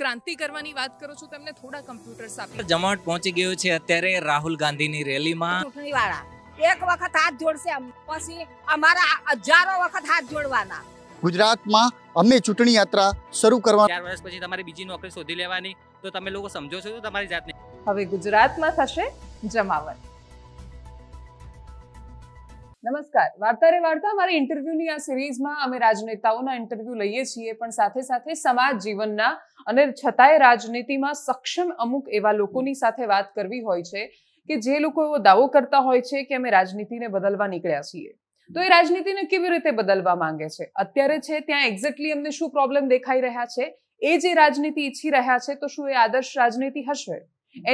ક્રાંતિ કરવાની વાત કરો છો તેમને થોડા કમ્પ્યુટર્સ આપી પહોંચી ગયો છે અત્યારે રાહુલ ગાંધીની રેલીમાં ચૂંટણી એક વખત હાથ જોડશે પછી અમારા હજારો વખત હાથ જોડવાના ગુજરાતમાં અમે ચૂંટણી યાત્રા શરૂ કરવા ચાર વર્ષ પછી તમારી બીજી નોકરી શોધી લેવાની તો તમે લોકો સમજો છો તમારી જાતને હવે ગુજરાતમાં થશે જમાવટ નમસ્કાર વાર્તા રે વાર્તા અમારી ઇન્ટરવ્યુની આ સિરીઝમાં અમે રાજનેતાઓના ઇન્ટરવ્યુ લઈએ છીએ પણ સાથે સાથે સમાજ જીવનના અને છતાંય રાજનીતિમાં સક્ષમ અમુક એવા લોકોની સાથે વાત કરવી હોય છે કે જે લોકો એવો દાવો કરતા હોય છે કે અમે રાજનીતિને બદલવા નીકળ્યા છીએ તો એ રાજનીતિને કેવી રીતે બદલવા માંગે છે અત્યારે છે ત્યાં એક્ઝેક્ટલી અમને શું પ્રોબ્લેમ દેખાઈ રહ્યા છે એ જે રાજનીતિ ઈચ્છી રહ્યા છે તો શું એ આદર્શ રાજનીતિ હશે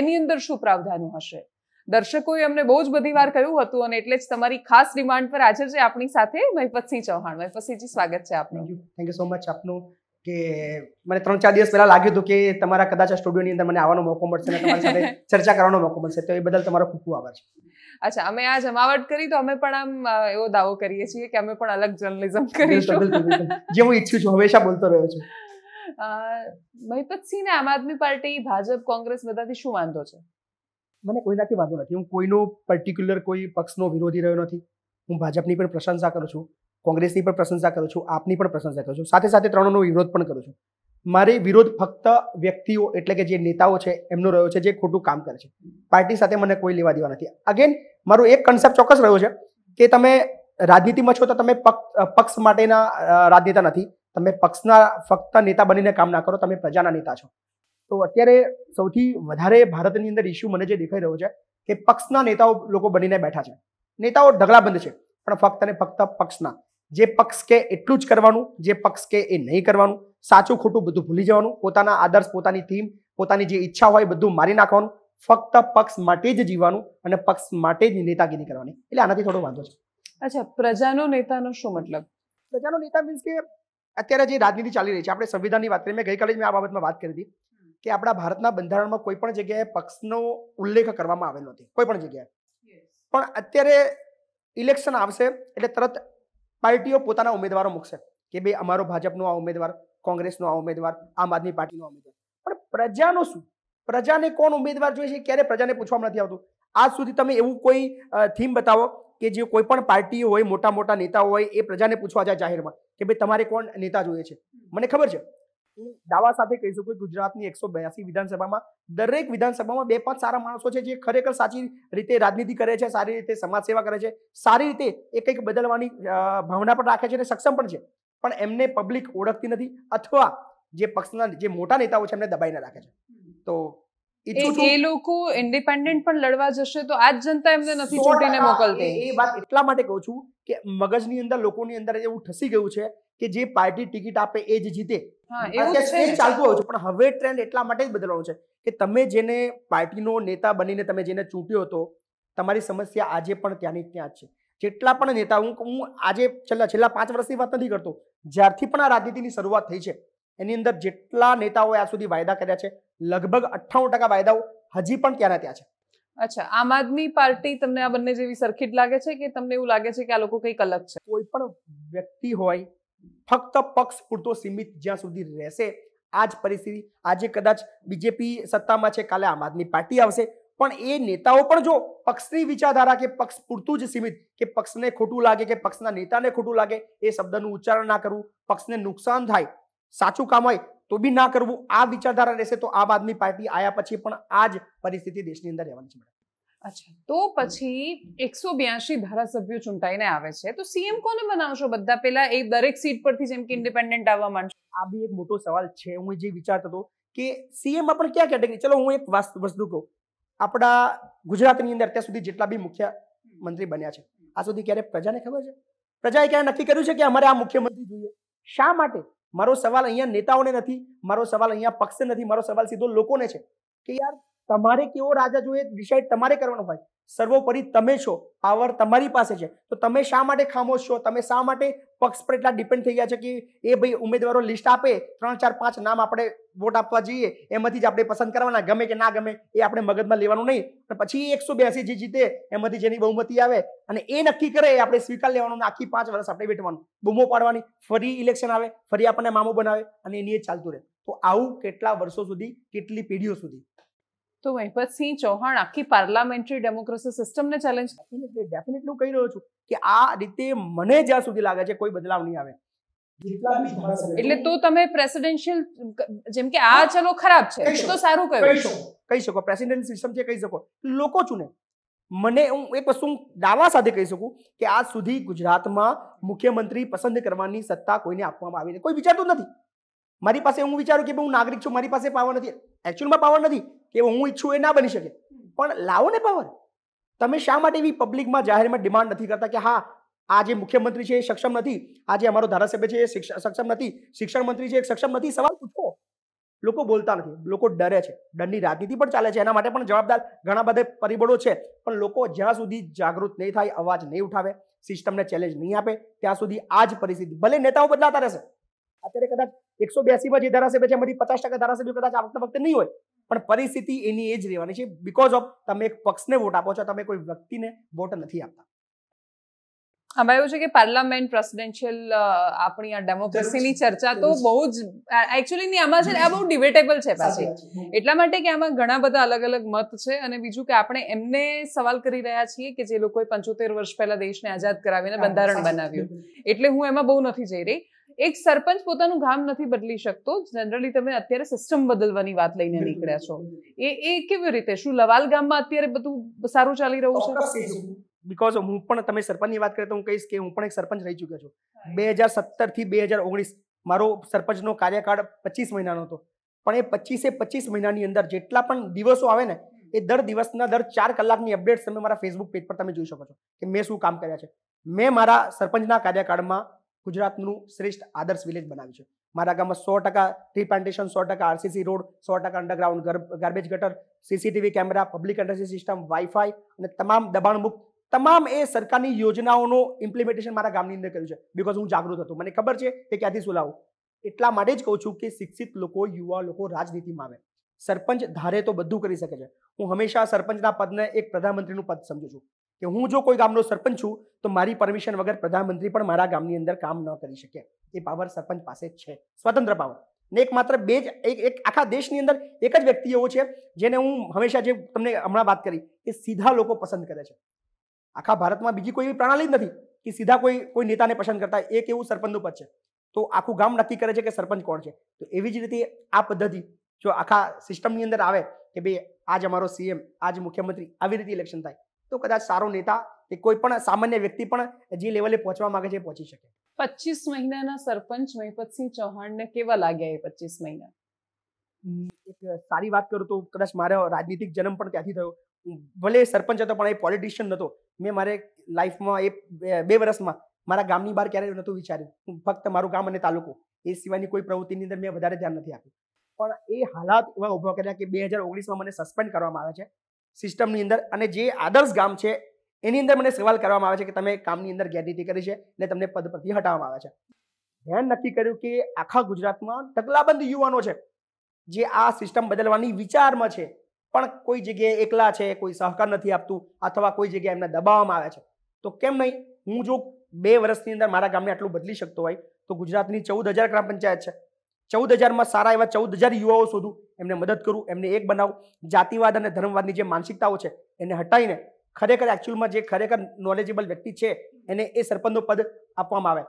એની અંદર શું પ્રાવધાનો હશે દર્શકોએ અમને બહુ જ બધી વાર કહ્યું હતું અને એટલે જ તમારી ખાસ ડિમાન્ડ પર હાજર છે આપણી સાથે મહિપતસિંહ ચૌહાણ મહિપતસિંહજી સ્વાગત છે આપનું થેન્ક યુ સો મચ આપનું કે મને ત્રણ ચાર દિવસ પહેલા લાગ્યું હતું કે તમારા કદાચ સ્ટુડિયોની અંદર મને આવવાનો મોકો મળશે અને તમારી સાથે ચર્ચા કરવાનો મોકો મળશે તો એ બદલ તમારો ખૂબ ખૂબ આભાર છે અચ્છા અમે આ જમાવટ કરી તો અમે પણ આમ એવો દાવો કરીએ છીએ કે અમે પણ અલગ જર્નલિઝમ કરીશું જે હું ઈચ્છું છું હંમેશા બોલતો રહ્યો છું મહિપતસિંહને આમ આદમી પાર્ટી ભાજપ કોંગ્રેસ બધાથી શું વાંધો છે મને કોઈનાથી વાંધો નથી હું કોઈનો પર્ટિક્યુલર કોઈ પક્ષનો વિરોધી રહ્યો નથી હું ભાજપની પણ પ્રશંસા કરું છું કોંગ્રેસની પણ પ્રશંસા કરું છું આપની પણ પ્રશંસા કરું છું સાથે સાથે ત્રણનો વિરોધ પણ કરું છું મારે વિરોધ ફક્ત વ્યક્તિઓ એટલે કે જે નેતાઓ છે એમનો રહ્યો છે જે ખોટું કામ કરે છે પાર્ટી સાથે મને કોઈ લેવા દેવા નથી અગેન મારો એક કન્સેપ્ટ ચોક્કસ રહ્યો છે કે તમે રાજનીતિમાં છો તો તમે પક્ષ માટેના રાજનેતા નથી તમે પક્ષના ફક્ત નેતા બનીને કામ ના કરો તમે પ્રજાના નેતા છો તો અત્યારે સૌથી વધારે ભારતની અંદર ઇસ્યુ મને જે દેખાઈ રહ્યો છે કે પક્ષના નેતાઓ લોકો બનીને બેઠા છે નેતાઓ ઢગલાબંધ છે પણ ફક્ત અને ફક્ત પક્ષના જે પક્ષ કે એટલું જ કરવાનું જે પક્ષ કે એ નહીં કરવાનું સાચું ખોટું બધું ભૂલી જવાનું પોતાના આદર્શ પોતાની થીમ પોતાની જે ઈચ્છા હોય બધું મારી નાખવાનું ફક્ત પક્ષ માટે જ જીવવાનું અને પક્ષ માટે જ નેતાગીરી કરવાની એટલે આનાથી થોડો વાંધો છે અચ્છા પ્રજાનો નેતાનો શું મતલબ પ્રજાનો નેતા મીન્સ કે અત્યારે જે રાજનીતિ ચાલી રહી છે આપણે સંવિધાનની વાત કરી મેં ગઈકાલે જ મેં આ બાબતમાં વાત કરી હતી કે આપણા ભારતના બંધારણમાં કોઈ પણ જગ્યાએ પક્ષનો ઉલ્લેખ કરવામાં આવેલો નથી કોઈ પણ જગ્યાએ પણ અત્યારે ઇલેક્શન આવશે એટલે તરત પાર્ટીઓ પોતાના ઉમેદવારો મૂકશે કે ભાઈ અમારો ભાજપનો આ ઉમેદવાર કોંગ્રેસનો આ ઉમેદવાર આમ આદમી પાર્ટીનો ઉમેદવાર પણ પ્રજાનો શું પ્રજાને કોણ ઉમેદવાર જોઈએ છે ક્યારે પ્રજાને પૂછવામાં નથી આવતું આજ સુધી તમે એવું કોઈ થીમ બતાવો કે જે કોઈ પણ પાર્ટી હોય મોટા મોટા નેતાઓ હોય એ પ્રજાને પૂછવા જાય જાહેરમાં કે ભાઈ તમારે કોણ નેતા જોઈએ છે મને ખબર છે હું દાવા સાથે કહી શકું ગુજરાતની એકસો બ્યાસી વિધાનસભામાં દરેક વિધાનસભામાં બે પાંચ સારા માણસો છે જે ખરેખર સાચી રીતે રાજનીતિ કરે છે સારી રીતે સમાજ સેવા કરે છે સારી રીતે એ કંઈક બદલવાની ભાવના પણ રાખે છે અને સક્ષમ પણ છે પણ એમને પબ્લિક ઓળખતી નથી અથવા જે પક્ષના જે મોટા નેતાઓ છે એમને દબાઈને રાખે છે તો એ લોકો ઇન્ડિપેન્ડન્ટ પણ લડવા જશે તો આજ જનતા એમને નથી ચૂંટીને મોકલતી એ વાત એટલા માટે કહું છું કે મગજની અંદર લોકોની અંદર એવું ઠસી ગયું છે કે જે પાર્ટી ટિકિટ આપે એ જ જીતે ચાલતું હોય છે પણ હવે ટ્રેન્ડ એટલા માટે જ બદલાવો છે કે તમે જેને પાર્ટીનો નેતા બનીને તમે જેને ચૂંટ્યો હતો તમારી સમસ્યા આજે પણ ત્યાંની ત્યાં જ છે જેટલા પણ નેતા હું હું આજે છેલ્લા છેલ્લા પાંચ વર્ષની વાત નથી કરતો જ્યારથી પણ આ રાજનીતિની શરૂઆત થઈ છે એની અંદર જેટલા નેતાઓએ આ સુધી વાયદા કર્યા છે લગભગ અઠ્ઠાણું ટકા વાયદાઓ હજી પણ ત્યાંના ત્યાં છે અચ્છા આમ આદમી પાર્ટી તમને આ બંને જેવી સરખી જ લાગે છે કે તમને એવું લાગે છે કે આ લોકો કંઈક અલગ છે કોઈ પણ વ્યક્તિ હોય ફક્ત પક્ષ પૂરતો સીમિત જ્યાં સુધી રહેશે આ જ પરિસ્થિતિ આજે કદાચ બીજેપી સત્તામાં છે કાલે આમ આદમી પાર્ટી આવશે પણ એ નેતાઓ પણ જો પક્ષની વિચારધારા કે પક્ષ પૂરતું જ સીમિત કે પક્ષને ખોટું લાગે કે પક્ષના નેતાને ખોટું લાગે એ શબ્દનું ઉચ્ચારણ ના કરવું પક્ષને નુકસાન થાય સાચું કામ હોય તો બી ના કરવું આ વિચારધારા રહેશે તો આમ આદમી પાર્ટી આયા પછી પણ આ જ પરિસ્થિતિ દેશની અંદર રહેવાની છે અચ્છા તો પછી એકસો બ્યાસી ધારાસભ્યો ચૂંટાઈને આવે છે તો સીએમ કોને બનાવશો બધા પેલા એ દરેક સીટ પરથી જેમ કે ઇન્ડિપેન્ડન્ટ આવવા માંડશે આ બી એક મોટો સવાલ છે હું જે વિચારતો હતો કે સીએમ આપણે ક્યાં કેટેગરી ચલો હું એક વસ્તુ કહું આપણા ગુજરાતની અંદર અત્યાર સુધી જેટલા બી મુખ્યમંત્રી બન્યા છે આ સુધી ક્યારે પ્રજાને ખબર છે પ્રજાએ ક્યારે નક્કી કર્યું છે કે અમારે આ મુખ્યમંત્રી જોઈએ શા માટે મારો સવાલ અહીંયા નેતાઓને નથી મારો સવાલ અહીંયા પક્ષે નથી મારો સવાલ સીધો લોકોને છે કે યાર તમારે કેવો રાજા જોઈએ ડિસાઈડ તમારે કરવાનો હોય સર્વોપરી તમે છો પાવર તમારી પાસે છે તો તમે શા માટે ખામોશ છો તમે શા માટે પક્ષ પર એટલા ડિપેન્ડ થઈ ગયા છે કે એ ભાઈ ઉમેદવારો લિસ્ટ આપે ત્રણ ચાર પાંચ નામ આપણે વોટ આપવા જઈએ એમાંથી જ આપણે પસંદ કરવાના ગમે કે ના ગમે એ આપણે મગજમાં લેવાનું નહીં પણ પછી એકસો બ્યાસી જે જીતે એમાંથી જેની બહુમતી આવે અને એ નક્કી કરે એ આપણે સ્વીકાર લેવાનું આખી પાંચ વર્ષ આપણે બેઠવાનું બૂમો પાડવાની ફરી ઇલેક્શન આવે ફરી આપણને મામો બનાવે અને એની એ ચાલતું રહે તો આવું કેટલા વર્ષો સુધી કેટલી પેઢીઓ સુધી તો મહિપતસિંહ ચૌહાણ આખી પાર્લામેન્ટરી ડેમોક્રેસી સિસ્ટમને ચેલેન્જ ડેફિનેટલી ડેફિનેટલી કહી રહ્યો છું કે આ રીતે મને જ્યાં સુધી લાગે છે કોઈ બદલાવ નહીં આવે એટલે તો તમે પ્રેસિડેન્શિયલ જેમ કે આ ચલો ખરાબ છે તો સારું કહ્યું કહી શકો પ્રેસિડેન્ટ સિસ્ટમ છે કહી શકો લોકો ને મને હું એક વસ્તુ દાવા સાથે કહી શકું કે આજ સુધી ગુજરાતમાં મુખ્યમંત્રી પસંદ કરવાની સત્તા કોઈને આપવામાં આવી નથી કોઈ વિચારતું નથી મારી પાસે હું વિચારું કે હું નાગરિક છું મારી પાસે પાવર નથી એકચ્યુઅલમાં પાવર નથી કે હું ઈચ્છું એ ના બની શકે પણ લાવો ને પાવર તમે શા માટે એવી પબ્લિકમાં જાહેરમાં ડિમાન્ડ નથી કરતા કે હા આ જે મુખ્યમંત્રી છે એ સક્ષમ નથી આ જે અમારો ધારાસભ્ય છે એ સક્ષમ નથી શિક્ષણ મંત્રી છે એ સક્ષમ નથી સવાલ પૂછો લોકો બોલતા નથી લોકો ડરે છે ડરની રાજનીતિ પણ ચાલે છે એના માટે પણ જવાબદાર ઘણા બધા પરિબળો છે પણ લોકો જ્યાં સુધી જાગૃત નહીં થાય અવાજ નહીં ઉઠાવે સિસ્ટમને ચેલેન્જ નહીં આપે ત્યાં સુધી આ જ પરિસ્થિતિ ભલે નેતાઓ બદલાતા રહેશે અત્યારે કદાચ એકસો બ્યાસીમાં જે ધારાસભ્ય છે એમાંથી પચાસ ટકા ધારાસભ્યો કદાચ આ વખતે વખતે નહીં હોય પણ પરિસ્થિતિ એની એ જ રહેવાની છે બીકોઝ ઓફ તમે એક પક્ષને વોટ આપો છો તમે કોઈ વ્યક્તિને વોટ નથી આપતા આમાં એવું છે કે પાર્લામેન્ટ પ્રેસિડેન્શિયલ આપણી આ ડેમોક્રેસીની ચર્ચા તો બહુ જ એકચ્યુઅલી ની આમાં છે આ બહુ ડિબેટેબલ છે પાછી એટલા માટે કે આમાં ઘણા બધા અલગ અલગ મત છે અને બીજું કે આપણે એમને સવાલ કરી રહ્યા છીએ કે જે લોકોએ પંચોતેર વર્ષ પહેલા દેશને આઝાદ કરાવીને બંધારણ બનાવ્યું એટલે હું એમાં બહુ નથી જઈ રહી એક સરપંચ પોતાનું ગામ નથી બદલી શકતો જનરલી તમે અત્યારે સિસ્ટમ બદલવાની વાત લઈને નીકળ્યા છો એ એ કેવી રીતે શું લવાલ ગામમાં અત્યારે બધું સારું ચાલી રહ્યું છે બીકોઝ હું પણ તમે સરપંચની વાત કરે તો હું કહીશ કે હું પણ એક સરપંચ રહી ચૂક્યો છું બે હજાર સત્તરથી બે હજાર ઓગણીસ મારો સરપંચનો કાર્યકાળ પચીસ મહિનાનો હતો પણ એ પચીસે પચીસ મહિનાની અંદર જેટલા પણ દિવસો આવે ને એ દર દિવસના દર ચાર કલાકની અપડેટ્સ તમે મારા ફેસબુક પેજ પર તમે જોઈ શકો છો કે મેં શું કામ કર્યા છે મેં મારા સરપંચના કાર્યકાળમાં ગુજરાતનું શ્રેષ્ઠ આદર્શ વિલેજ બનાવ્યું છે મારા ગામમાં સો ટકા ટ્રી પ્લાન્ટેશન સો ટકા આરસીસી રોડ સો ટકા અંડરગ્રાઉન્ડ ગાર્બેજ ગટર CCTV camera public addressing system WiFi અને તમામ દબાણમુક્ત તમામ એ સરકારની યોજનાઓનો ઇમ્પ્લિમેન્ટેશન મારા ગામની અંદર કર્યું છે બિકોઝ હું જાગૃત હતો મને ખબર છે કે ક્યાંથી શું એટલા માટે જ કહું છું કે શિક્ષિત લોકો યુવા લોકો રાજનીતિમાં આવે સરપંચ ધારે તો બધું કરી શકે છે હું હંમેશા સરપંચના પદને એક પ્રધાનમંત્રીનું પદ સમજું છું કે હું જો કોઈ ગામનો સરપંચ છું તો મારી પરમિશન વગર પ્રધાનમંત્રી પણ મારા ગામની અંદર કામ ન કરી શકે એ પાવર સરપંચ પાસે છે સ્વતંત્ર પાવર ને એક માત્ર બે જ એક એક આખા દેશની અંદર એક જ વ્યક્તિ એવો છે જેને હું હંમેશા જે તમને હમણાં વાત કરી એ સીધા લોકો પસંદ કરે છે આખા ભારતમાં બીજી કોઈ એવી પ્રણાલી જ નથી કે સીધા કોઈ કોઈ નેતાને પસંદ કરતા એક એવું સરપંચનું પદ છે તો આખું ગામ નક્કી કરે છે કે સરપંચ કોણ છે તો એવી જ રીતે આ પદ્ધતિ જો આખા સિસ્ટમની અંદર આવે કે ભાઈ આજ અમારો સીએમ આજ મુખ્યમંત્રી આવી રીતે ઇલેક્શન થાય તો કદાચ સારો નેતા કે કોઈ પણ સામાન્ય વ્યક્તિ પણ જે લેવલે પહોંચવા માંગે છે પહોંચી શકે પચીસ મહિનાના સરપંચ મહિપતસિંહ ચૌહાણને કેવા લાગ્યા એ પચીસ મહિના એક સારી વાત કરું તો કદાચ મારો રાજનીતિક જન્મ પણ ત્યાંથી થયો ભલે સરપંચ હતો પણ એ પોલિટિશિયન નહોતો મેં મારે લાઈફમાં એ બે વર્ષમાં મારા ગામની બહાર ક્યારેય નહોતું વિચાર્યું ફક્ત મારું ગામ અને તાલુકો એ સિવાયની કોઈ પ્રવૃત્તિની અંદર મેં વધારે ધ્યાન નથી આપ્યું પણ એ હાલાત એવા ઉભા કર્યા કે બે હજાર ઓગણીસમાં મને સસ્પેન્ડ કરવામાં આવે છે સિસ્ટમની અંદર અને જે આદર્શ ગામ છે એની અંદર મને સવાલ કરવામાં આવે છે કે તમે કામની અંદર ગેરરીતિ કરી છે એટલે તમને પદ પરથી હટાવવામાં આવે છે મેં નક્કી કર્યું કે આખા ગુજરાતમાં ઢગલાબંધ યુવાનો છે જે આ સિસ્ટમ બદલવાની વિચારમાં છે પણ કોઈ જગ્યાએ એકલા છે કોઈ સહકાર નથી આપતું અથવા કોઈ જગ્યાએ એમને દબાવવામાં આવે છે તો કેમ નહીં હું જો બે વર્ષની અંદર મારા ગામને આટલું બદલી શકતો હોય તો ગુજરાતની ચૌદ હજાર ગ્રામ પંચાયત છે ચૌદ હજારમાં સારા એવા ચૌદ હજાર યુવાઓ શોધું એમને મદદ કરવું એમને એક બનાવું જાતિવાદ અને ધર્મવાદની જે માનસિકતાઓ છે એને હટાવીને ખરેખર એકચ્યુઅલમાં જે ખરેખર નોલેજેબલ વ્યક્તિ છે એને એ સરપંચનું પદ આપવામાં આવે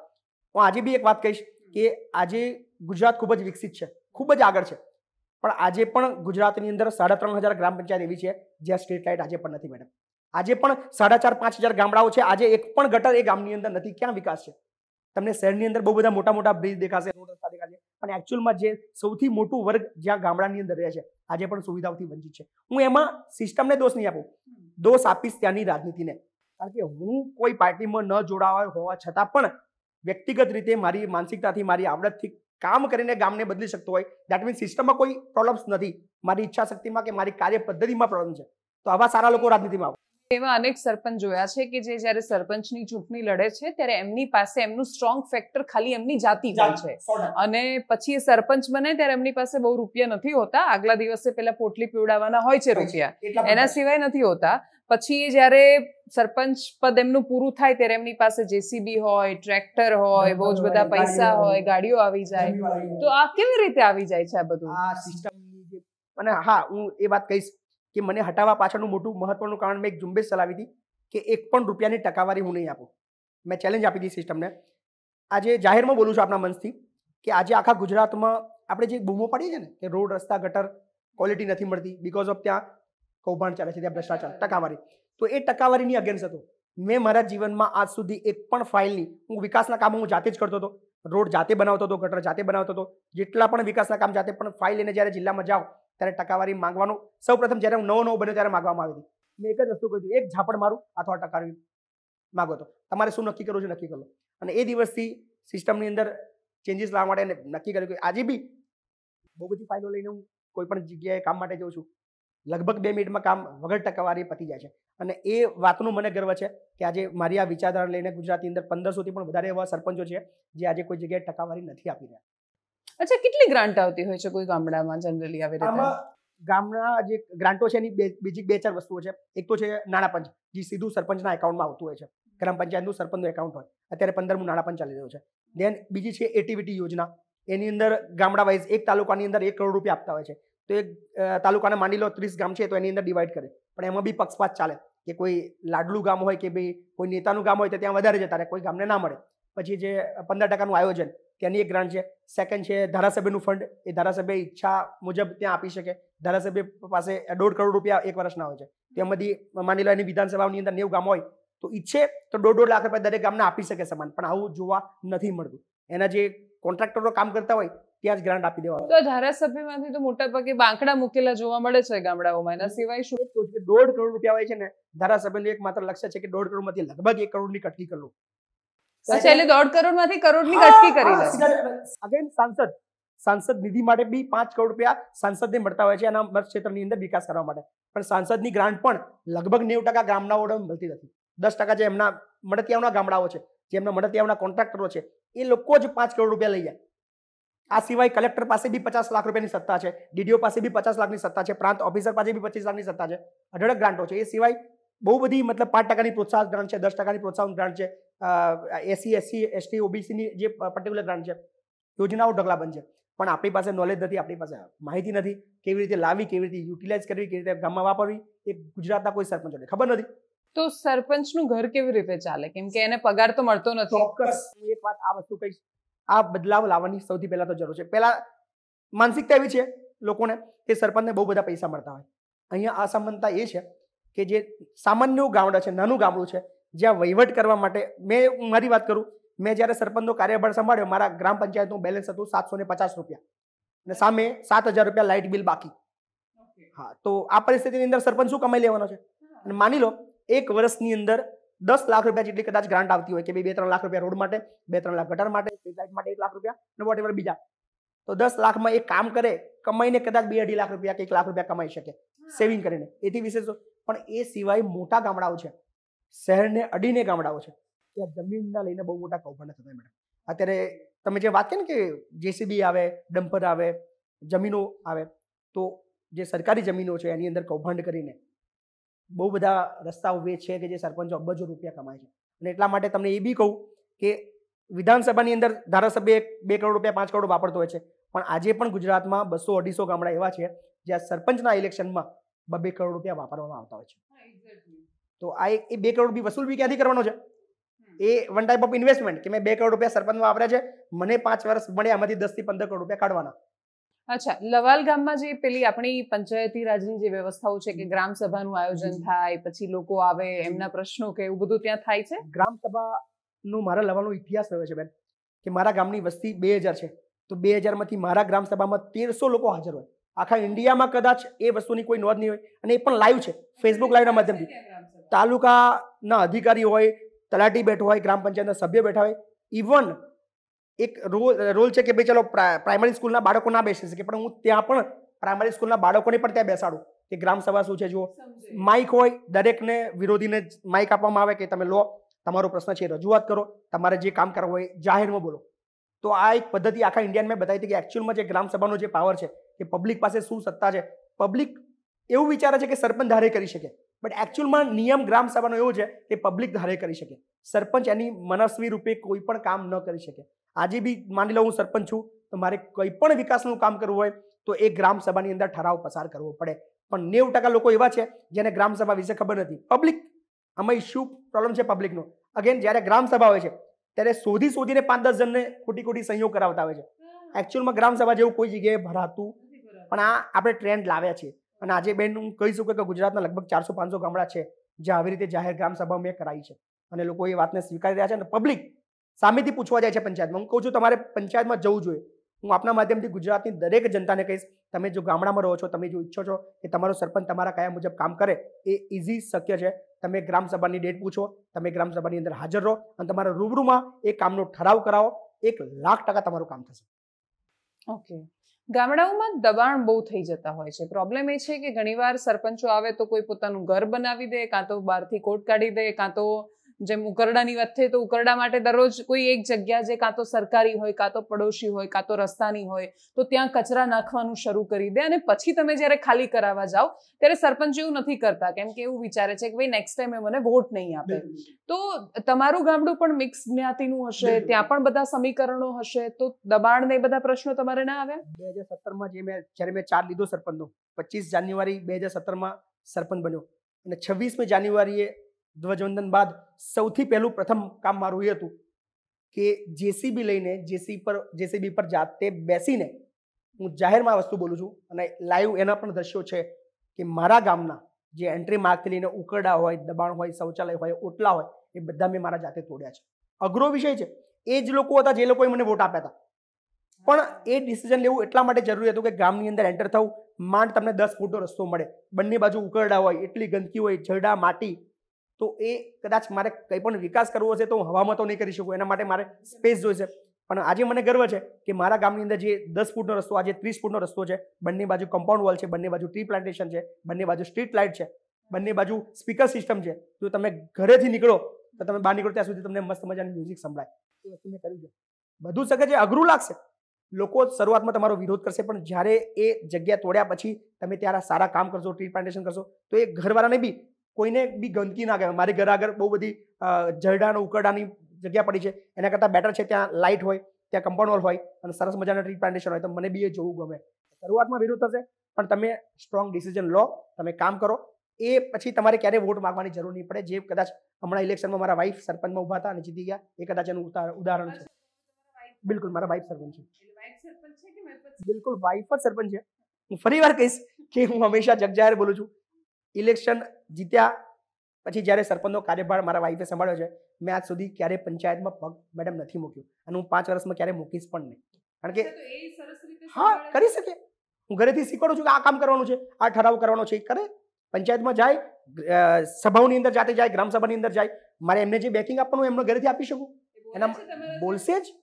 હું આજે બી એક વાત કહીશ કે આજે ગુજરાત ખૂબ જ વિકસિત છે ખૂબ જ આગળ છે પણ આજે પણ ગુજરાતની અંદર સાડા ત્રણ હજાર ગ્રામ પંચાયત એવી છે જ્યાં સ્ટ્રીટ લાઇટ આજે પણ નથી મેડમ આજે પણ સાડા ચાર પાંચ હજાર ગામડાઓ છે આજે એક પણ ગટર એ ગામની અંદર નથી ક્યાં વિકાસ છે તમને શહેરની અંદર બહુ બધા મોટા મોટા બ્રિજ દેખાશે રોડ રસ્તા દેખાશે પણ એકચ્યુઅલમાં જે સૌથી મોટું વર્ગ જ્યાં ગામડાની અંદર રહે છે આજે પણ સુવિધાઓથી વંચિત છે હું એમાં સિસ્ટમને દોષ નહીં આપું દોષ આપીશ ત્યાંની રાજનીતિને કારણ કે હું કોઈ પાર્ટીમાં ન જોડાવા હોવા છતાં પણ વ્યક્તિગત રીતે મારી માનસિકતાથી મારી આવડતથી કામ કરીને ગામને બદલી શકતો હોય દેટ મીન સિસ્ટમમાં કોઈ પ્રોબ્લેમ્સ નથી મારી ઈચ્છા શક્તિમાં કે મારી કાર્ય પદ્ધતિમાં પ્રોબ્લેમ છે તો આવા સારા લોકો રાજનીતિમાં આવે એવા અનેક સરપંચ જોયા છે કે જે જ્યારે સરપંચની ચૂંટણી લડે છે ત્યારે એમની પાસે એમનું સ્ટ્રોંગ ફેક્ટર ખાલી એમની જાતિ હોય છે અને પછી એ સરપંચ બને ત્યારે એમની પાસે બહુ રૂપિયા નથી હોતા આગલા દિવસે પેલા પોટલી પીવડાવવાના હોય છે રૂપિયા એના સિવાય નથી હોતા પછી એ જ્યારે સરપંચ પદ એમનું પૂરું થાય ત્યારે એમની પાસે જેસીબી હોય ટ્રેક્ટર હોય બહુ જ બધા પૈસા હોય ગાડીઓ આવી જાય તો આ કેવી રીતે આવી જાય છે આ બધું અને હા હું એ વાત કહીશ કે મને હટાવવા પાછળનું મોટું મહત્વનું કારણ મેં એક ઝુંબેશ ચલાવી હતી કે એક પણ રૂપિયાની ટકાવારી હું નહીં આપું મેં ચેલેન્જ આપી દીધી સિસ્ટમને આજે જાહેરમાં બોલું છું આપણા મનથી કે આજે આખા ગુજરાતમાં આપણે જે બૂમો પાડીએ છીએ ને કે રોડ રસ્તા ગટર ક્વોલિટી નથી મળતી બિકોઝ ઓફ ત્યાં કૌભાંડ ચાલે છે ત્યાં ભ્રષ્ટાચાર ટકાવારી તો એ ટકાવારીની અગેન્સ્ટ હતો મેં મારા જીવનમાં આજ સુધી એક પણ ફાઇલની હું વિકાસના કામ હું જાતે જ કરતો હતો રોડ જાતે બનાવતો હતો ગટર જાતે બનાવતો હતો જેટલા પણ વિકાસના કામ જાતે પણ ફાઇલ લઈને જ્યારે જિલ્લામાં જાઓ ત્યારે ટકાવારી માંગવાનું સૌ પ્રથમ જ્યારે હું નવો નવો બન્યો ત્યારે માગવામાં આવી હતી મેં એક જ વસ્તુ કહ્યું એક ઝાપડ મારું અથવા ટકાવી માગો તો તમારે શું નક્કી કરવું છે નક્કી કરો અને એ દિવસથી સિસ્ટમની અંદર ચેન્જીસ લાવવા માટે નક્કી કર્યું કે આજે બી બહુ બધી ફાઇલો લઈને હું કોઈ પણ જગ્યાએ કામ માટે જઉં છું લગભગ બે મિનિટમાં કામ વગર ટકાવારી પતી જાય છે અને એ વાતનું મને ગર્વ છે કે આજે મારી આ વિચારધારા લઈને ગુજરાતની અંદર પંદરસોથી પણ વધારે એવા સરપંચો છે જે આજે કોઈ જગ્યાએ ટકાવારી નથી આપી રહ્યા અચ્છા કેટલી ગ્રાન્ટ આવતી હોય છે કોઈ ગામડામાં જનરલી આવી રીતે ગામના જે ગ્રાન્ટો છે એની બીજી બે ચાર વસ્તુઓ છે એક તો છે નાણાં જે સીધું સરપંચના એકાઉન્ટમાં આવતું હોય છે ગ્રામ પંચાયતનું સરપંચનું એકાઉન્ટ હોય અત્યારે પંદરમું નાણાં પંચ ચાલી રહ્યું છે દેન બીજી છે એટીવીટી યોજના એની અંદર ગામડા વાઇઝ એક તાલુકાની અંદર એક કરોડ રૂપિયા આપતા હોય છે તો એક તાલુકાના માની લો ત્રીસ ગામ છે તો એની અંદર ડિવાઈડ કરે પણ એમાં બી પક્ષપાત ચાલે કે કોઈ લાડલું ગામ હોય કે ભાઈ કોઈ નેતાનું ગામ હોય તો ત્યાં વધારે જતા રહે કોઈ ગામને ના મળે પછી જે પંદર ટકાનું આયોજન ત્યાંની એક ગ્રાન્ટ છે સેકન્ડ છે ધારાસભ્યનું ફંડ એ ધારાસભ્ય ઈચ્છા મુજબ ત્યાં આપી શકે ધારાસભ્ય પાસે દોઢ કરોડ રૂપિયા એક વર્ષના હોય છે તેમાંથી માની લો એની વિધાનસભાની અંદર નેવું ગામ હોય તો ઈચ્છે તો દોઢ દોઢ લાખ રૂપિયા દરેક ગામને આપી શકે સમાન પણ આવું જોવા નથી મળતું એના જે કોન્ટ્રાક્ટરો કામ કરતા હોય ત્યાં જ ગ્રાન્ટ આપી દેવા તો ધારાસભ્યમાંથી તો મોટા ભાગે બાંકડા મૂકેલા જોવા મળે છે ગામડાઓમાં એના સિવાય શું દોઢ કરોડ રૂપિયા હોય છે ને ધારાસભ્યનું એક માત્ર લક્ષ્ય છે કે દોઢ કરોડમાંથી લગભગ એક કરોડની કટકી કરવું એટલે દોઢ કરોડ કરોડ ની સાંસદ સાંસદ નિધિ માટે બી પાંચ કરોડ રૂપિયા સાંસદ ને મળતા હોય છે એના ની અંદર વિકાસ કરવા માટે પણ સાંસદ ની ગ્રાન્ટ પણ લગભગ નેવું ટકા ગામડાઓને મળતી નથી દસ ટકા જે એમના મળતિયાઓના ગામડાઓ છે જે એમના મળતિયાઓના કોન્ટ્રાક્ટરો છે એ લોકો જ પાંચ કરોડ રૂપિયા લઈ જાય આ સિવાય કલેક્ટર પાસે બી પચાસ લાખ રૂપિયાની સત્તા છે ડીડીઓ પાસે બી પચાસ લાખની સત્તા છે પ્રાંત ઓફિસર પાસે બી પચીસ લાખની સત્તા છે અઢળક ગ્રાન્ટો છે એ સિવાય બહુ બધી મતલબ પાંચ ટકાની પ્રોત્સાહન ગ્રાન્ટ છે દસ ટકાની પ્રોત્સાહન ગ્રાન્ટ છે એસસી એસસી એસટી ઓબીસીની જે પર્ટિક્યુલર બ્રાન્ડ છે યોજનાઓ ઢગલાબંધ છે પણ આપણી પાસે નોલેજ નથી આપણી પાસે માહિતી નથી કેવી રીતે લાવી કેવી રીતે યુટિલાઇઝ કરવી કેવી રીતે ગામમાં વાપરવી એ ગુજરાતના કોઈ સરપંચોને ખબર નથી તો સરપંચનું ઘર કેવી રીતે ચાલે કેમ કે એને પગાર તો મળતો નથી ચોક્કસ હું એક વાત આ વસ્તુ કહીશ આ બદલાવ લાવવાની સૌથી પહેલાં તો જરૂર છે પહેલાં માનસિકતા એવી છે લોકોને કે સરપંચને બહુ બધા પૈસા મળતા હોય અહીંયા અસમાનતા એ છે કે જે સામાન્ય ગામડા છે નાનું ગામડું છે જ્યાં વહીવટ કરવા માટે મેં મારી વાત કરું મેં જ્યારે સરપંચનો કાર્યભાર સંભાળ્યો મારા ગ્રામ પંચાયતનું બેલેન્સ હતું સાતસો ને પચાસ રૂપિયા અને સામે સાત હજાર રૂપિયા લાઇટ બિલ બાકી હા તો આ પરિસ્થિતિની અંદર સરપંચ શું કમાઈ લેવાનો છે અને માની લો એક વર્ષની અંદર દસ લાખ રૂપિયા જેટલી કદાચ ગ્રાન્ટ આવતી હોય કે બે ત્રણ લાખ રૂપિયા રોડ માટે બે ત્રણ લાખ ગટર માટે લાઇટ માટે એક લાખ રૂપિયા અને વોટ એવર બીજા તો દસ લાખમાં એ કામ કરે કમાઈને કદાચ બે અઢી લાખ રૂપિયા કે એક લાખ રૂપિયા કમાઈ શકે સેવિંગ કરીને એથી વિશેષ પણ એ સિવાય મોટા ગામડાઓ છે શહેરને અડીને ગામડાઓ છે ત્યાં જમીનના લઈને બહુ મોટા કૌભાંડ થતા મેડમ અત્યારે તમે જે વાત છે ને કે જેસીબી આવે ડમ્પર આવે જમીનો આવે તો જે સરકારી જમીનો છે એની અંદર કૌભાંડ કરીને બહુ બધા રસ્તાઓ વે છે કે જે સરપંચો અબજો રૂપિયા કમાય છે અને એટલા માટે તમને એ બી કહું કે વિધાનસભાની અંદર ધારાસભ્ય એક બે કરોડ રૂપિયા પાંચ કરોડ વાપરતો હોય છે પણ આજે પણ ગુજરાતમાં બસો અઢીસો ગામડા એવા છે જ્યાં સરપંચના ઇલેક્શનમાં બબે કરોડ રૂપિયા વાપરવામાં આવતા હોય છે તો આ એ બે કરોડ બી વસૂલ બી ક્યાંથી કરવાનો છે એ વન ટાઈપ ઓફ ઇન્વેસ્ટમેન્ટ કે મેં બે કરોડ રૂપિયા સરપંચ વાપર્યા છે મને પાંચ વર્ષ મળે આમાંથી દસથી પંદર કરોડ રૂપિયા કાઢવાના અચ્છા લવાલ ગામમાં જે પેલી આપણી પંચાયતી રાજની જે વ્યવસ્થાઓ છે કે ગ્રામ સભાનું આયોજન થાય પછી લોકો આવે એમના પ્રશ્નો કે એવું બધું ત્યાં થાય છે ગ્રામ સભા નું મારા લવાનો ઇતિહાસ રહ્યો છે બેન કે મારા ગામની વસ્તી બે હજાર છે તો બે હજારમાંથી મારા ગ્રામસભામાં તેરસો લોકો હાજર હોય આખા ઇન્ડિયામાં કદાચ એ વસ્તુની કોઈ નોંધ નહીં હોય અને એ પણ લાઈવ છે ફેસબુક લાઈવના માધ્યમથી તાલુકાના અધિકારી હોય તલાટી બેઠો હોય ગ્રામ પંચાયતના સભ્ય બેઠા હોય ઇવન એક રોલ રોલ છે કે ભાઈ ચલો પ્રાઇમરી સ્કૂલના બાળકો ના બેસી શકે પણ હું ત્યાં પણ પ્રાઇમરી સ્કૂલના બાળકોને પણ ત્યાં બેસાડું કે ગ્રામ સભા શું છે જુઓ માઇક હોય દરેકને વિરોધીને માઇક આપવામાં આવે કે તમે લો તમારો પ્રશ્ન છે રજૂઆત કરો તમારે જે કામ કરવું હોય જાહેરમાં બોલો તો આ એક પદ્ધતિ આખા ઇન્ડિયાને મેં બતાવી હતી કે એકચ્યુઅલમાં જે ગ્રામસભાનો જે પાવર છે કે પબ્લિક પાસે શું સત્તા છે પબ્લિક એવું વિચારે છે કે સરપંચ ધારે કરી શકે બટ એકચ્યુઅલમાં નિયમ ગ્રામ સભાનો એવો છે કે પબ્લિક ધારે કરી શકે સરપંચ એની મનસ્વી રૂપે કોઈ પણ કામ ન કરી શકે આજે બી માની લો હું સરપંચ છું તો મારે કંઈ પણ વિકાસનું કામ કરવું હોય તો એ ગ્રામસભાની અંદર ઠરાવ પસાર કરવો પડે પણ નેવું ટકા લોકો એવા છે જેને ગ્રામસભા વિશે ખબર નથી પબ્લિક આમાં ઇશ્યુ પ્રોબ્લેમ છે પબ્લિકનો અગેન જ્યારે ગ્રામ સભા હોય છે ત્યારે શોધી શોધીને પાંચ દસ જણને ખોટી ખોટી સહીઓ કરાવતા હોય છે એકચ્યુઅલમાં ગ્રામ સભા જેવું કોઈ જગ્યાએ ભરાતું પણ આ આપણે ટ્રેન્ડ લાવ્યા છે અને આજે બેન હું કહી શકું કે ગુજરાતના લગભગ ચારસો પાંચસો ગામડા છે જે આવી રીતે જાહેર ગ્રામ સભા મેં કરાવી છે અને લોકો એ વાતને સ્વીકારી રહ્યા છે અને પબ્લિક સામેથી પૂછવા જાય છે પંચાયતમાં હું કહું છું તમારે પંચાયતમાં જવું જોઈએ હું આપના માધ્યમથી ગુજરાતની દરેક જનતાને કહીશ તમે જો ગામડામાં રહો છો તમે જો ઈચ્છો છો કે તમારો સરપંચ તમારા કયા મુજબ કામ કરે એ ઇઝી શક્ય છે તમે ગ્રામસભાની ડેટ પૂછો તમે ગ્રામ સભાની અંદર હાજર રહો અને તમારા રૂબરૂમાં એ કામનો ઠરાવ કરાવો એક લાખ ટકા તમારું કામ થશે ઓકે ગામડાઓમાં દબાણ બહુ થઈ જતા હોય છે પ્રોબ્લેમ એ છે કે ઘણીવાર સરપંચો આવે તો કોઈ પોતાનું ઘર બનાવી દે કાં તો બહારથી કોટ કાઢી દે કાં તો જેમ ઉકરડાની વાત થઈ તો ઉકરડા માટે દરરોજ કોઈ એક જગ્યા જે કાં તો સરકારી હોય કાં તો પડોશી હોય કાં તો રસ્તાની હોય તો ત્યાં કચરા નાખવાનું શરૂ કરી દે અને પછી તમે જ્યારે ખાલી કરાવવા જાઓ ત્યારે સરપંચ એવું નથી કરતા કેમ કે એવું વિચારે છે કે ભાઈ નેક્સ્ટ ટાઈમ એ મને વોટ નહીં આપે તો તમારું ગામડું પણ મિક્સ જ્ઞાતિનું હશે ત્યાં પણ બધા સમીકરણો હશે તો દબાણ ને બધા પ્રશ્નો તમારે ના આવ્યા બે હજાર સત્તરમાં જે મેં જ્યારે મેં ચાર્જ લીધો સરપંચનો પચીસ જાન્યુઆરી બે હજાર સત્તરમાં સરપંચ બન્યો અને છવ્વીસમી જાન્યુઆરીએ ધ્વજવંદન બાદ સૌથી પહેલું પ્રથમ કામ મારું એ હતું કે જેસીબી લઈને જેસી પર જેસીબી પર જાતે બેસીને હું જાહેરમાં વસ્તુ બોલું છું અને લાઈવ એના પણ દ્રશ્યો છે કે મારા ગામના જે એન્ટ્રી માર્કથી લઈને ઉકરડા હોય દબાણ હોય શૌચાલય હોય ઓટલા હોય એ બધા મેં મારા જાતે તોડ્યા છે અઘરો વિષય છે એ જ લોકો હતા જે લોકોએ મને વોટ આપ્યા હતા પણ એ ડિસિઝન લેવું એટલા માટે જરૂરી હતું કે ગામની અંદર એન્ટર થવું માંડ તમને દસ ફૂટો રસ્તો મળે બંને બાજુ ઉકરડા હોય એટલી ગંદકી હોય જરડા માટી તો એ કદાચ મારે કંઈ પણ વિકાસ કરવો હશે તો હું હવામાં તો નહીં કરી શકું એના માટે મારે સ્પેસ જોઈશે પણ આજે મને ગર્વ છે કે મારા ગામની અંદર જે દસ ફૂટનો રસ્તો આજે ત્રીસ ફૂટનો રસ્તો છે બંને બાજુ કમ્પાઉન્ડ વોલ છે બંને બાજુ ટ્રી પ્લાન્ટેશન છે બંને બાજુ સ્ટ્રીટ લાઇટ છે બંને બાજુ સ્પીકર સિસ્ટમ છે જો તમે ઘરેથી નીકળો તો તમે બહાર નીકળો ત્યાં સુધી તમને મસ્ત મજાની મ્યુઝિક સંભળાય એ વસ્તુ મેં કર્યું છે બધું શકે છે અઘરું લાગશે લોકો શરૂઆતમાં તમારો વિરોધ કરશે પણ જ્યારે એ જગ્યા તોડ્યા પછી તમે ત્યારે સારા કામ કરશો ટ્રી પ્લાન્ટેશન કરશો તો એ ઘરવાળાને બી કોઈને બી ગંદકી ના કહેવાય મારી ઘર આગળ બહુ બધી ઝરડાનો ઉકરડાની જગ્યા પડી છે એના કરતાં બેટર છે ત્યાં લાઇટ હોય ત્યાં કમ્પાઉન્ડ વોલ હોય અને સરસ મજાના ટ્રી પ્લાન્ટેશન હોય તો મને બી એ જોવું ગમે શરૂઆતમાં વિરોધ થશે પણ તમે સ્ટ્રોંગ ડિસિઝન લો તમે કામ કરો એ પછી તમારે ક્યારે વોટ માગવાની જરૂર નહીં પડે જે કદાચ હમણાં ઇલેક્શનમાં મારા વાઇફ સરપંચમાં ઉભા હતા અને જીતી ગયા એ કદાચ એનું ઉદાહરણ છે બિલકુલ મારા વાઇફ સરપંચ છે બિલકુલ વાઇફ જ સરપંચ છે હું ફરી વાર કહીશ કે હું હંમેશા જગજાહેર બોલું છું ઇલેક્શન જીત્યા પછી જ્યારે સરપંચનો કાર્યભાર મારા વાઈફે સંભાળ્યો છે મેં આજ સુધી ક્યારેય પંચાયતમાં પગ મેડમ નથી મૂક્યું અને હું પાંચ વર્ષમાં ક્યારેય મૂકીશ પણ નહીં કારણ કે હા કરી શકે હું ઘરેથી શીખવાડું છું કે આ કામ કરવાનું છે આ ઠરાવ કરવાનો છે એ કરે પંચાયતમાં જાય સભાઓની અંદર જાતે જાય ગ્રામસભાની અંદર જાય મારે એમને જે બેકિંગ આપવાનું એમને ઘરેથી આપી શકું એના બોલશે જ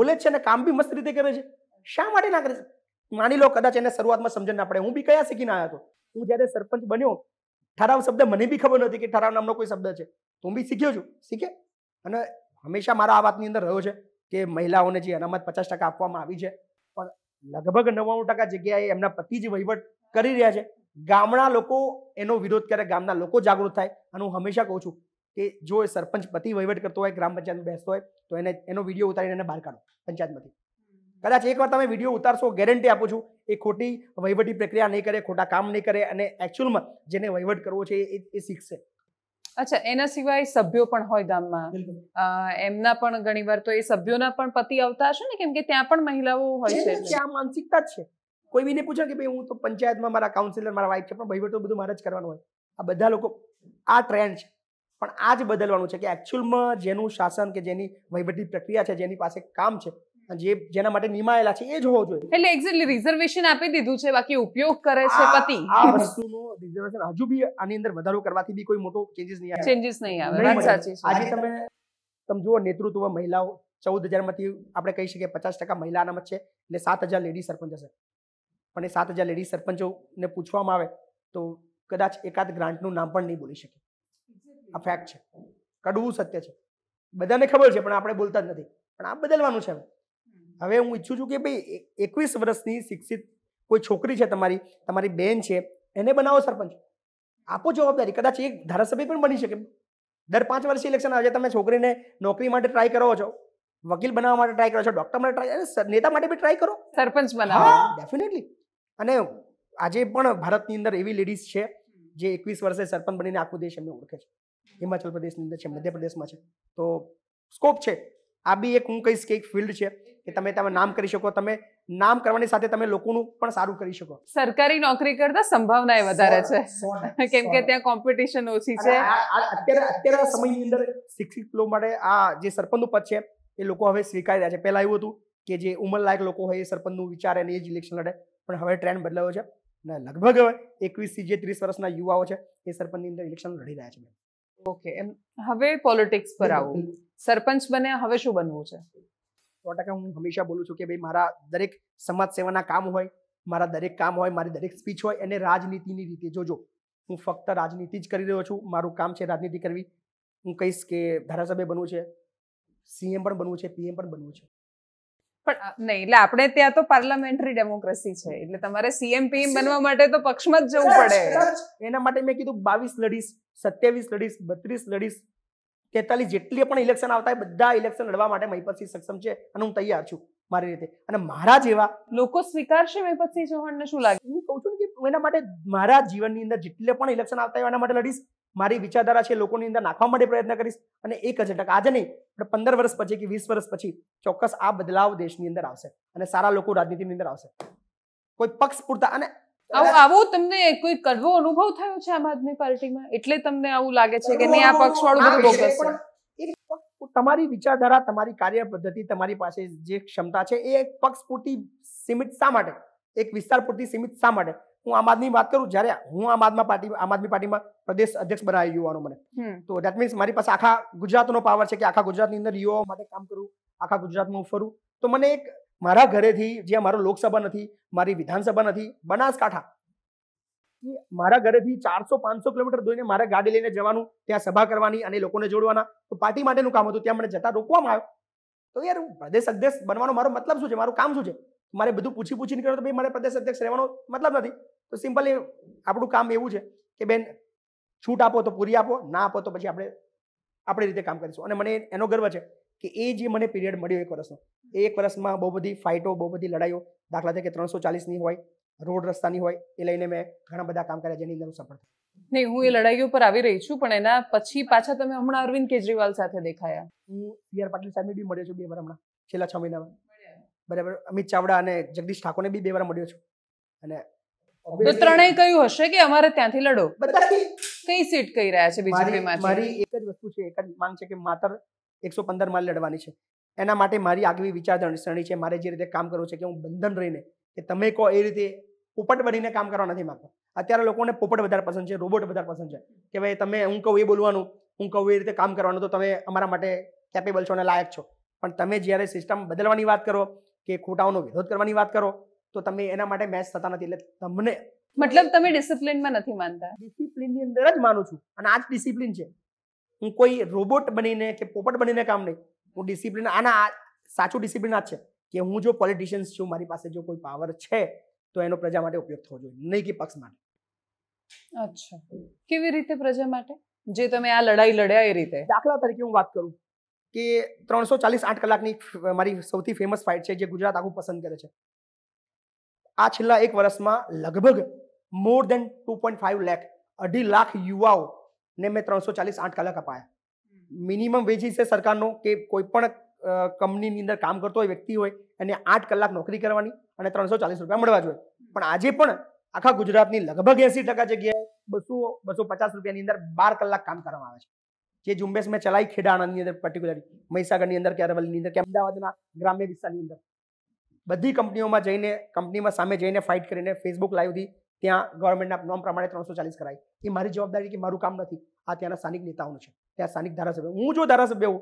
બોલે જ છે અને કામ બી મસ્ત રીતે કરે છે શા માટે ના કરે માની લો કદાચ એને શરૂઆતમાં સમજણ ના પડે હું બી કયા શીખીને આવ્યો હતો હું જ્યારે સરપંચ બન્યો ઠરાવ શબ્દ મને બી ખબર નથી કે ઠરાવ નામનો કોઈ શબ્દ છે તો હું બી શીખ્યો છું શીખે અને હંમેશા મારા આ વાતની અંદર રહ્યો છે કે મહિલાઓને જે અનામત પચાસ ટકા આપવામાં આવી છે પણ લગભગ નવ્વાણું ટકા જગ્યાએ એમના પતિ જ વહીવટ કરી રહ્યા છે ગામડા લોકો એનો વિરોધ કરે ગામના લોકો જાગૃત થાય અને હું હંમેશા કહું છું કે જો એ સરપંચ પતિ વહીવટ કરતો હોય ગ્રામ પંચાયતમાં બેસતો હોય તો એને એનો વિડીયો ઉતારીને એને બહાર કાઢો પંચાયતમાંથી કદાચ એકવાર તમે વિડીયો ઉતારશો ગેરંટી આપું છું એ ખોટી વહીવટી પ્રક્રિયા નહીં કરે ખોટા કામ નહીં કરે અને એકચ્યુઅલમાં જેને વહીવટ કરવો છે એ શીખશે અચ્છા એના સિવાય સભ્યો પણ હોય ગામમાં એમના પણ ઘણીવાર તો એ સભ્યોના પણ પતિ આવતા હશે ને કેમ કે ત્યાં પણ મહિલાઓ હોય છે આ માનસિકતા જ છે કોઈ બીને પૂછે કે ભાઈ હું તો પંચાયતમાં મારા કાઉન્સિલર મારા વાઇફ છે પણ વહીવટ તો બધું મારે જ કરવાનું હોય આ બધા લોકો આ ટ્રેન્ડ છે પણ આ જ બદલવાનું છે કે એકચ્યુઅલમાં જેનું શાસન કે જેની વહીવટી પ્રક્રિયા છે જેની પાસે કામ છે જે જેના માટે નિમાયેલા છે એ જ હોવો જોઈએ એટલે એક્ઝેક્ટલી રિઝર્વેશન આપી દીધું છે બાકી ઉપયોગ કરે છે પતિ આ વસ્તુનો રિઝર્વેશન હજુ બી આની અંદર વધારો કરવાથી બી કોઈ મોટો ચેન્જીસ નહીં આવે ચેન્જીસ નહીં આવે વાત સાચી છે આજે તમે તમે જુઓ નેતૃત્વ મહિલાઓ ચૌદ હજારમાંથી આપણે કહી શકીએ પચાસ ટકા મહિલા અનામત છે એટલે સાત હજાર લેડી સરપંચ હશે પણ એ સાત હજાર લેડી સરપંચો ને પૂછવામાં આવે તો કદાચ એકાદ ગ્રાન્ટનું નામ પણ નહીં બોલી શકે આ ફેક્ટ છે કડવું સત્ય છે બધાને ખબર છે પણ આપણે બોલતા જ નથી પણ આ બદલવાનું છે હવે હવે હું ઈચ્છું છું કે ભાઈ એકવીસ વર્ષની શિક્ષિત કોઈ છોકરી છે તમારી તમારી બેન છે એને બનાવો સરપંચ આપો જવાબદારી કદાચ એક ધારાસભ્ય પણ બની શકે દર પાંચ વર્ષે ઇલેક્શન આવે છે તમે છોકરીને નોકરી માટે ટ્રાય કરો છો વકીલ બનાવવા માટે ટ્રાય કરો છો ડોક્ટર માટે ટ્રાય નેતા માટે બી ટ્રાય કરો સરપંચ બનાવો ડેફિનેટલી અને આજે પણ ભારતની અંદર એવી લેડીઝ છે જે એકવીસ વર્ષે સરપંચ બનીને આખું દેશ એમને ઓળખે છે હિમાચલ પ્રદેશની અંદર છે મધ્યપ્રદેશમાં છે તો સ્કોપ છે આ બી એક હું કહીશ કે એક ફિલ્ડ છે કે તમે તમે નામ કરી શકો તમે નામ કરવાની સાથે તમે લોકોનું પણ સારું કરી શકો સરકારી નોકરી કરતા સંભાવના વધારે છે કેમ કે ત્યાં કોમ્પિટિશન ઓછી છે અત્યારે અત્યારે સમયની અંદર શિક્ષિત લોકો માટે આ જે સરપંચ પદ છે એ લોકો હવે સ્વીકારી રહ્યા છે પહેલા એવું હતું કે જે ઉંમરલાયક લોકો હોય એ સરપંચનું વિચારે અને એ જ ઇલેક્શન લડે પણ હવે ટ્રેન્ડ બદલાયો છે અને લગભગ હવે એકવીસથી જે ત્રીસ વર્ષના યુવાઓ છે એ સરપંચની અંદર ઇલેક્શન લડી રહ્યા છે ઓકે હવે પોલિટિક્સ પર આવું સરપંચ બન્યા હવે શું બનવું છે સો ટકા હું હંમેશા બોલું છું કે ભાઈ મારા દરેક સમાજ સેવાના કામ હોય મારા દરેક કામ હોય મારી દરેક સ્પીચ હોય એને રાજનીતિની રીતે જોજો હું ફક્ત રાજનીતિ જ કરી રહ્યો છું મારું કામ છે રાજનીતિ કરવી હું કહીશ કે ધારાસભ્ય બનવું છે સીએમ પણ બનવું છે પીએમ પણ બનવું છે પણ નહીં એટલે આપણે ત્યાં તો પાર્લામેન્ટરી ડેમોક્રેસી છે એટલે તમારે સીએમ પીએમ બનવા માટે તો પક્ષમાં જ જવું પડે એના માટે મેં કીધું બાવીસ લડીશ સત્યાવીસ લડીશ બત્રીસ લડીશ તેતાલીસ જેટલી પણ ઇલેક્શન આવતા હોય બધા ઇલેક્શન લડવા માટે મહિપતસિંહ સક્ષમ છે અને હું તૈયાર છું મારી રીતે અને મારા જેવા લોકો સ્વીકારશે મહિપતસિંહ ચૌહાણને શું લાગે હું કહું છું કે એના માટે મારા જીવનની અંદર જેટલે પણ ઇલેક્શન આવતા હોય એના માટે લડીશ મારી વિચારધારા છે લોકોની અંદર નાખવા માટે પ્રયત્ન કરીશ અને એક હજાર ટકા આજે નહીં પણ પંદર વર્ષ પછી કે વીસ વર્ષ પછી ચોક્કસ આ બદલાવ દેશની અંદર આવશે અને સારા લોકો રાજનીતિની અંદર આવશે કોઈ પક્ષ પૂરતા અને આવો આવો તમને કોઈ કડવો અનુભવ થયો છે આમ આદમી પાર્ટીમાં એટલે તમને આવું લાગે છે કે નહીં આ પક્ષ વાળું બધું બોગસ છે તમારી વિચારધારા તમારી કાર્ય પદ્ધતિ તમારી પાસે જે ક્ષમતા છે એ એક પક્ષ પૂરતી સીમિત શા માટે એક વિસ્તાર પૂરતી સીમિત શા માટે હું આમ આદમી વાત કરું જ્યારે હું આમ આદમી પાર્ટી આમ આદમી પાર્ટીમાં પ્રદેશ અધ્યક્ષ બનાવી યુવાનો મને તો દેટ મીન્સ મારી પાસે આખા ગુજરાતનો પાવર છે કે આખા ગુજરાતની અંદર યુવાઓ માટે કામ કરું આખા ગુજરાતમાં હું ફરું તો મને એક મારા ઘરેથી જ્યાં મારો લોકસભા નથી મારી વિધાનસભા નથી બનાસકાંઠા મારા ઘરેથી ચારસો પાંચસો કિલોમીટર દોઈને મારે ગાડી લઈને જવાનું ત્યાં સભા કરવાની અને લોકોને જોડવાના તો પાર્ટી માટેનું કામ હતું ત્યાં મને જતા રોકવામાં આવ્યો તો યાર પ્રદેશ અધ્યક્ષ બનવાનો મારો મતલબ શું છે મારું કામ શું છે મારે બધું પૂછી પૂછીને કરો તો ભાઈ મારે પ્રદેશ અધ્યક્ષ રહેવાનો મતલબ નથી તો સિમ્પલી આપણું કામ એવું છે કે બેન છૂટ આપો તો પૂરી આપો ના આપો તો પછી આપણે આપણી રીતે કામ કરીશું અને મને એનો ગર્વ છે કે એ જે મને પીરિયડ મળ્યો એક વર્ષનો એ એક વર્ષમાં બહુ બધી ફાઇટો બહુ બધી લડાઈઓ દાખલા તરીકે ત્રણસો ચાલીસની હોય રોડ રસ્તાની હોય એ લઈને મેં ઘણા બધા કામ કર્યા જેની અંદર સફળ નહીં હું એ લડાઈઓ પર આવી રહી છું પણ એના પછી પાછા તમે હમણાં અરવિંદ કેજરીવાલ સાથે દેખાયા હું સી આર પાટીલ સાહેબને બી મળ્યો છું બે વાર હમણાં છેલ્લા છ મહિનામાં બરાબર અમિત ચાવડા અને જગદીશ ઠાકોરને બી બે વાર મળ્યો છું અને તો ત્રણેય કયું હશે કે અમારે ત્યાંથી લડો બધાથી કઈ સીટ કહી રહ્યા છે બીજેપીમાં મારી એક જ વસ્તુ છે એક જ માંગ છે કે માતર એકસો પંદર માલ લડવાની છે એના માટે મારી આગવી વિચારસરણી છે મારે જે રીતે કામ કરવું છે કે હું બંધન રહીને કે તમે કહો એ રીતે પોપટ બનીને કામ કરવા નથી માગતો અત્યારે લોકોને પોપટ વધારે પસંદ છે રોબોટ વધારે પસંદ છે કે ભાઈ તમે હું કહું એ બોલવાનું હું કહું એ રીતે કામ કરવાનું તો તમે અમારા માટે કેપેબલ છો અને લાયક છો પણ તમે જ્યારે સિસ્ટમ બદલવાની વાત કરો કે ખોટાઓનો વિરોધ કરવાની વાત કરો તો તમે એના માટે મેચ થતા નથી એટલે તમને મતલબ તમે ડિસિપ્લિનમાં નથી માનતા ડિસિપ્લિનની અંદર જ માનું છું અને આ જ ડિસિપ્લિન છે હું કોઈ રોબોટ બનીને કે પોપટ બનીને કામ નહીં હું ડિસિપ્લિન આના સાચું ડિસિપ્લિન આ છે કે હું જો પોલિટિશિયન્સ છું મારી પાસે જો કોઈ પાવર છે તો એનો પ્રજા માટે ઉપયોગ થવો જોઈએ નહીં કે પક્ષ માટે અચ્છા કેવી રીતે પ્રજા માટે જે તમે આ લડાઈ લડ્યા એ રીતે દાખલા તરીકે હું વાત કરું કે ત્રણસો ચાલીસ આઠ કલાકની મારી સૌથી ફેમસ ફાઇટ છે જે ગુજરાત આખું પસંદ કરે છે આ છેલ્લા એક વર્ષમાં લગભગ more than two point five lakh અઢી લાખ યુવાઓ ને મેં ત્રણસો ચાલીસ આઠ કલાક અપાયા મિનિમમ વેજીસ છે સરકારનો કે કોઈ પણ કંપનીની અંદર કામ કરતો હોય વ્યક્તિ હોય એને આઠ કલાક નોકરી કરવાની અને ત્રણસો ચાલીસ રૂપિયા મળવા જોઈએ પણ આજે પણ આખા ગુજરાતની લગભગ એસી ટકા જગ્યાએ બસો બસો પચાસ રૂપિયાની અંદર બાર કલાક કામ કરવામાં આવે છે જે ઝુંબેશ મેં ચલાવી ખેડા અંદર પર્ટિક્યુલરલી મહીસાગરની અંદર કે અરવલ્લીની અંદર કે અમદાવાદના ગ્રામ્ય વિસ્તારની અંદર બધી કંપનીઓમાં જઈને કંપનીમાં સામે જઈને ફાઇટ કરીને ફેસબુક લાઈવથી ત્યાં ગવર્મેન્ટના નોમ પ્રમાણે ત્રણસો ચાલીસ કરાય એ મારી જવાબદારી કે મારું કામ નથી આ ત્યાંના સ્થાનિક નેતાઓનું છે ત્યાં સ્થાનિક ધારાસભ્ય હું જો ધારાસભ્ય હું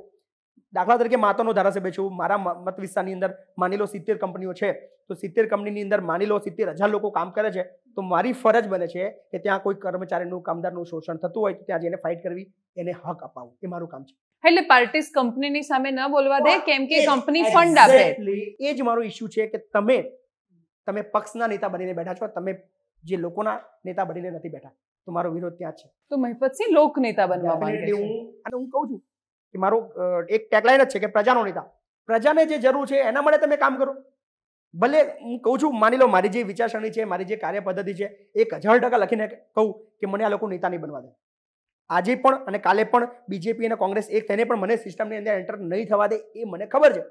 દાખલા તરીકે માતાનો ધારાસભ્ય છું મારા મત વિસ્તારની અંદર માની લો સિત્તેર કંપનીઓ છે તો સિત્તેર કંપનીની અંદર માની લો સિત્તેર હજાર લોકો કામ કરે છે તો મારી ફરજ બને છે કે ત્યાં કોઈ કર્મચારીનું કામદારનું શોષણ થતું હોય તો ત્યાં જઈને ફાઇટ કરવી એને હક અપાવું એ મારું કામ છે એટલે પાર્ટીસ કંપનીની સામે ન બોલવા દે કેમ કે કંપની ફંડ આપે એ જ મારો ઇશ્યુ છે કે તમે તમે પક્ષના નેતા બનીને બેઠા છો તમે જે લોકોના નેતા બનીને નથી બેઠા તો મારો વિરોધ ત્યાં છે તો મહેફતસિંહ લોક નેતા બનવા માંગે હું હું કહું છું કે મારો એક ટેગલાઇન જ છે કે પ્રજાનો નેતા પ્રજાને જે જરૂર છે એના માટે તમે કામ કરો ભલે હું કહું છું માની લો મારી જે વિચારસરણી છે મારી જે કાર્ય પદ્ધતિ છે એક હજાર ટકા લખીને કહું કે મને આ લોકો નેતા નહીં બનવા દે આજે પણ અને કાલે પણ બીજેપી અને કોંગ્રેસ એક થઈને પણ મને સિસ્ટમની અંદર એન્ટર નહીં થવા દે એ મને ખબર છે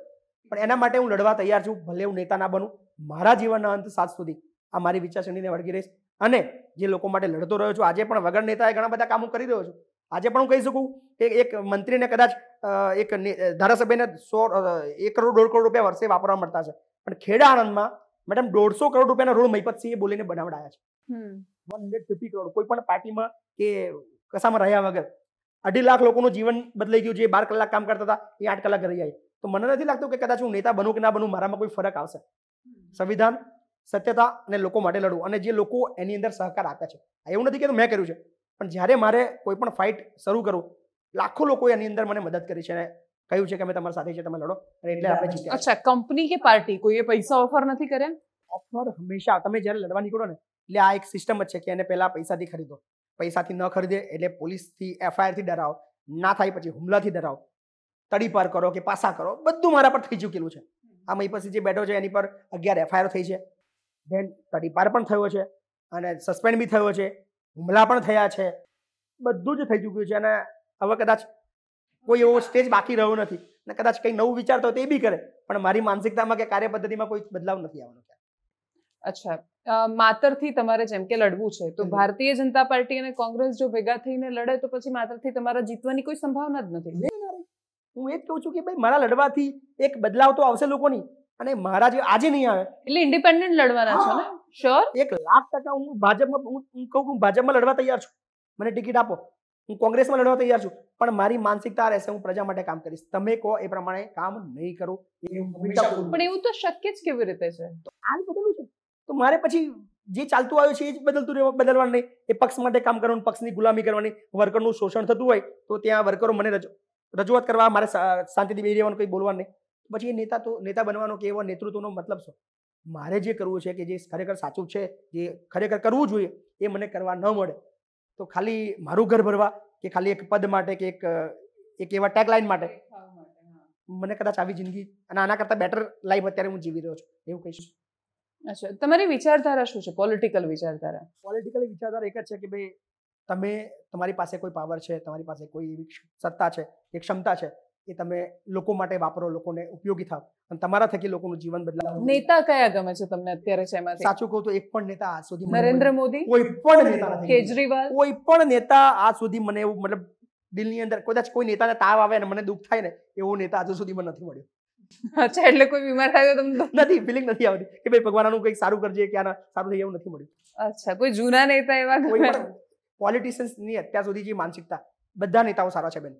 પણ એના માટે હું લડવા તૈયાર છું ભલે હું નેતા ના બનું મારા જીવનના અંત સાત સુધી આ મારી વિચારસરણીને વળગી રહીશ અને જે લોકો માટે લડતો રહ્યો છું આજે પણ વગર નેતાએ ઘણા બધા કામો કરી રહ્યો છું આજે પણ હું કહી શકું કે એક મંત્રીને કદાચ એક ધારાસભ્યને સો એક કરોડ દોઢ કરોડ રૂપિયા વર્ષે વાપરવા મળતા છે પણ ખેડા આનંદમાં મેડમ દોઢસો કરોડ રૂપિયાના રોડ મહિપતસિંહે બોલીને બનાવડાયા છે વન હંડ્રેડ ફિફ્ટી કરોડ કોઈ પણ પાર્ટીમાં કે કશામાં રહ્યા વગર અઢી લાખ લોકોનું જીવન બદલાઈ ગયું જે બાર કલાક કામ કરતા હતા એ આઠ કલાક રહી આવી તો મને નથી લાગતું કે કદાચ હું નેતા બનું કે ના બનું મારામાં કોઈ ફરક આવશે સંવિધાન સત્યતા અને લોકો માટે લડવું અને જે લોકો એની અંદર સહકાર આપે છે એવું નથી કે મેં કર્યું છે પણ જ્યારે મારે કોઈ પણ ફાઇટ શરૂ કરું લાખો લોકો એની અંદર મને મદદ કરી છે અને કહ્યું છે કે અમે તમારી સાથે છે તમે લડો એટલે આપણે અચ્છા કંપની કે પાર્ટી કોઈએ પૈસા ઓફર નથી કર્યા ઓફર હંમેશા તમે જ્યારે લડવા નીકળો ને એટલે આ એક સિસ્ટમ જ છે કે એને પહેલા પૈસાથી ખરીદો પૈસાથી ન ખરીદે એટલે પોલીસથી એફઆઈઆરથી ડરાવો ના થાય પછી હુમલાથી ડરાવો તડી પાર કરો કે પાસા કરો બધું મારા પર થઈ ચૂકેલું છે આ મહી પછી જે બેઠો છે એની પર અગિયાર એફઆઈઆર થઈ છે ધેન તડીપાર પણ થયો છે અને સસ્પેન્ડ બી થયો છે હુમલા પણ થયા છે બધું જ થઈ ચૂક્યું છે અને હવે કદાચ કોઈ એવો સ્ટેજ બાકી રહ્યો નથી અને કદાચ કંઈ નવું વિચારતો તે બી કરે પણ મારી માનસિકતામાં કે કાર્ય પદ્ધતિમાં કોઈ બદલાવ નથી આવવાનો અચ્છા માતરથી તમારે જેમ કે લડવું છે તો ભારતીય જનતા પાર્ટી અને કોંગ્રેસ જો ભેગા થઈને લડે તો પછી માતરથી તમારા જીતવાની કોઈ સંભાવના જ નથી હું એ જ કહું છું કે ભાઈ મારા લડવાથી એક બદલાવ તો આવશે લોકોની અને મારા જે આજે નહીં આવે એટલે ઇન્ડિપેન્ડન્ટ લડવાના છો ને શ્યોર એક લાખ ટકા હું ભાજપમાં હું કહું હું ભાજપમાં લડવા તૈયાર છું મને ટિકિટ આપો હું કોંગ્રેસમાં લડવા તૈયાર છું પણ મારી માનસિકતા રહેશે હું પ્રજા માટે કામ કરીશ તમે કહો એ પ્રમાણે કામ નહીં કરો પણ એવું તો શક્ય જ કેવી રીતે છે હાલ બદલવું છે તો મારે પછી જે ચાલતું આવ્યું છે એ જ બદલતું રહેવા બદલવાનું નહીં એ પક્ષ માટે કામ કરવાનું પક્ષની ગુલામી કરવાની વર્કરનું શોષણ થતું હોય તો ત્યાં વર્કરો મને રજૂઆત કરવા મારે શાંતિથી બેસી રહેવાનું કંઈ બોલવાનું નહીં પછી એ નેતા તો નેતા બનવાનો કે એવો નેતૃત્વનો મતલબ શું મારે જે કરવું છે કે જે ખરેખર સાચું છે જે ખરેખર કરવું જોઈએ એ મને કરવા ન મળે તો ખાલી મારું ઘર ભરવા કે ખાલી એક પદ માટે કે એક એક એવા ટેગલાઇન માટે મને કદાચ આવી જિંદગી અને આના કરતાં બેટર લાઈફ અત્યારે હું જીવી રહ્યો છું એવું કહીશ અચ્છા તમારી વિચારધારા શું છે પોલિટિકલ વિચારધારા પોલિટિકલ વિચારધારા એક જ છે કે ભાઈ તમે તમારી પાસે કોઈ પાવર છે તમારી પાસે કોઈ એવી સત્તા છે કે ક્ષમતા છે એ તમે લોકો માટે વાપરો લોકોને ઉપયોગી થાવ અને તમારા થકી લોકોનું જીવન બદલાવ નેતા કયા ગમે છે તમને અત્યારે છે એમાંથી સાચું કહું તો એક પણ નેતા આજ સુધી નરેન્દ્ર મોદી કોઈ પણ નેતા કેજરીવાલ કોઈ પણ નેતા આજ સુધી મને એવું મતલબ દિલની અંદર કદાચ કોઈ નેતાને તાવ આવે અને મને દુઃખ થાય ને એવો નેતા હજુ સુધી મને નથી મળ્યો અચ્છા એટલે કોઈ બીમાર થાય તો તમને નથી ફિલિંગ નથી આવતી કે ભાઈ ભગવાન ભગવાનનું કંઈક સારું કરજે કે આના સારું થઈ એવું નથી મળ્યું અચ્છા કોઈ જૂના નેતા એવા કોઈ પોલિટિશિયન્સની અત્યાર સુધી જે માનસિકતા બધા નેતાઓ સારા છે બેન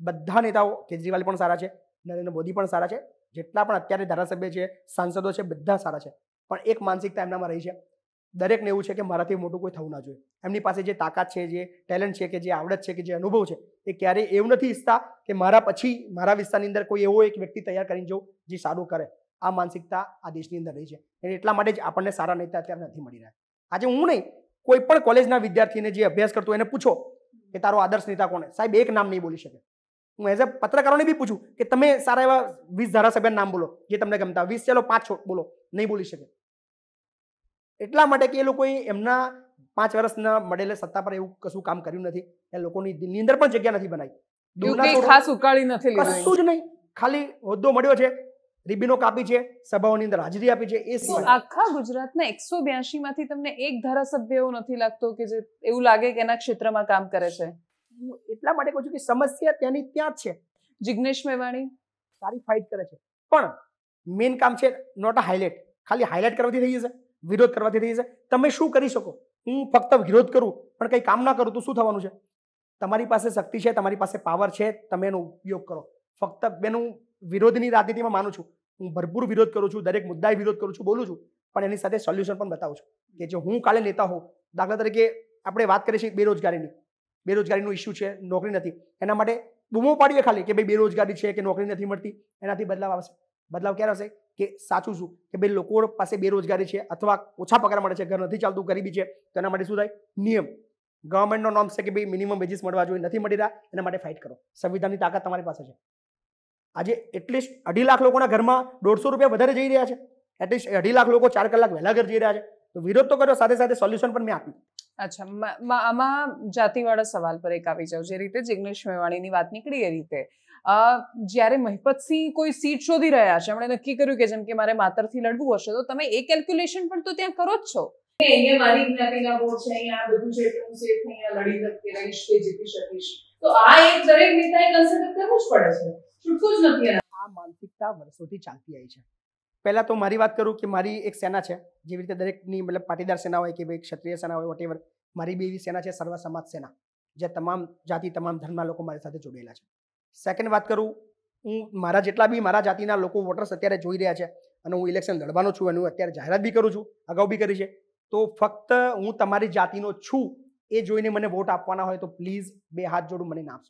બધા નેતાઓ કેજરીવાલ પણ સારા છે નરેન્દ્ર મોદી પણ સારા છે જેટલા પણ અત્યારે ધારાસભ્ય છે સાંસદો છે બધા સારા છે પણ એક માનસિકતા એમનામાં રહી છે દરેકને એવું છે કે મારાથી મોટું કોઈ થવું ના જોઈએ એમની પાસે જે તાકાત છે જે ટેલેન્ટ છે કે જે આવડત છે કે જે અનુભવ છે એ ક્યારેય એવું નથી ઈચ્છતા કે મારા પછી મારા વિસ્તારની અંદર કોઈ એવો એક વ્યક્તિ તૈયાર કરીને જો જે સારું કરે આ માનસિકતા આ દેશની અંદર રહી છે એટલે એટલા માટે જ આપણને સારા નેતા અત્યારે નથી મળી રહ્યા આજે હું નહીં કોઈ પણ કોલેજના વિદ્યાર્થીને જે અભ્યાસ કરતો એને પૂછો કે તારો આદર્શ નેતા કોને સાહેબ એક નામ નહીં બોલી શકે હું એઝ અ પત્રકારોને બી પૂછું કે તમે સારા એવા વીસ ધારાસભ્યના નામ બોલો જે તમને ગમતા વીસ ચાલો પાંચ બોલો નહીં બોલી શકે એટલા માટે કે એ લોકોએ એમના પાંચ વર્ષના મળેલા સત્તા પર એવું કશું કામ કર્યું નથી એ લોકોની દિલની અંદર પણ જગ્યા નથી બનાવી ખાસ ઉકાળી નથી કશું જ નહીં ખાલી હોદ્દો મળ્યો છે રિબિનો કાપી છે સભાઓની અંદર હાજરી આપી છે એ આખા ગુજરાતના એકસો બ્યાસી માંથી તમને એક ધારાસભ્ય એવો નથી લાગતો કે જે એવું લાગે કે એના ક્ષેત્રમાં કામ કરે છે હું એટલા માટે કહું છું કે સમસ્યા ત્યાંની ત્યાં જ છે જિગ્નેશ મેવાણી સારી ફાઇટ કરે છે પણ મેઇન કામ છે નોટ અ હાઇલાઇટ ખાલી હાઇલાઇટ કરવાથી થઈ જશે વિરોધ કરવાથી થઈ જશે તમે શું કરી શકો હું ફક્ત વિરોધ કરું પણ કંઈ કામ ના કરું તો શું થવાનું છે તમારી પાસે શક્તિ છે તમારી પાસે પાવર છે તમે એનો ઉપયોગ કરો ફક્ત બેનું વિરોધની રાજનીતિમાં માનું છું હું ભરપૂર વિરોધ કરું છું દરેક મુદ્દાએ વિરોધ કરું છું બોલું છું પણ એની સાથે સોલ્યુશન પણ બતાવું છું કે જો હું કાલે લેતા હોઉં દાખલા તરીકે આપણે વાત કરીએ છીએ બેરોજગારીની બેરોજગારીનું ઇસ્યુ છે નોકરી નથી એના માટે બૂમો પાડીએ ખાલી કે ભાઈ બેરોજગારી છે કે નોકરી નથી મળતી એનાથી બદલાવ આવશે બદલાવ ક્યારે આવશે કે સાચું શું કે ભાઈ લોકો પાસે બેરોજગારી છે અથવા ઓછા પગાર મળે છે ઘર નથી ચાલતું ગરીબી છે તો એના માટે શું થાય નિયમ ગવર્મેન્ટનો નોર્મ છે કે ભાઈ મિનિમમ વેજીસ મળવા જોઈએ નથી મળી રહ્યા એના માટે ફાઇટ કરો સંવિધાનની તાકાત તમારી પાસે છે આજે એટલીસ્ટ અઢી લાખ લોકોના ઘરમાં દોઢસો રૂપિયા વધારે જઈ રહ્યા છે એટલીસ્ટ અઢી લાખ લોકો ચાર કલાક વહેલા ઘર જઈ રહ્યા છે તો વિરોધ તો કર્યો સાથે સાથે સોલ્યુશન પણ મેં આપ્યું અચ્છા આમાં જાતિવાળા સવાલ પર એક આવી જાઉં જે રીતે જિગ્નેશ મેવાણીની વાત નીકળી એ રીતે જ્યારે મહિપતસિંહ કોઈ સીટ શોધી રહ્યા છે એમણે નક્કી કર્યું કે જેમ કે મારે માતરથી લડવું હશે તો તમે એ કેલ્ક્યુલેશન પણ તો ત્યાં કરો જ છો અહીંયા માનસિકતા વર્ષોથી ચાલતી આવી છે પહેલાં તો મારી વાત કરું કે મારી એક સેના છે જેવી રીતે દરેકની મતલબ પાટીદાર સેના હોય કે ભાઈ ક્ષત્રિય સેના હોય વોટેવર મારી બે એવી સેના છે સર્વ સમાજ સેના જે તમામ જાતિ તમામ ધર્મના લોકો મારી સાથે જોડેલા છે સેકન્ડ વાત કરું હું મારા જેટલા બી મારા જાતિના લોકો વોટર્સ અત્યારે જોઈ રહ્યા છે અને હું ઇલેક્શન લડવાનો છું અને હું અત્યારે જાહેરાત બી કરું છું અગાઉ બી કરી છે તો ફક્ત હું તમારી જાતિનો છું એ જોઈને મને વોટ આપવાના હોય તો પ્લીઝ બે હાથ જોડું મને ના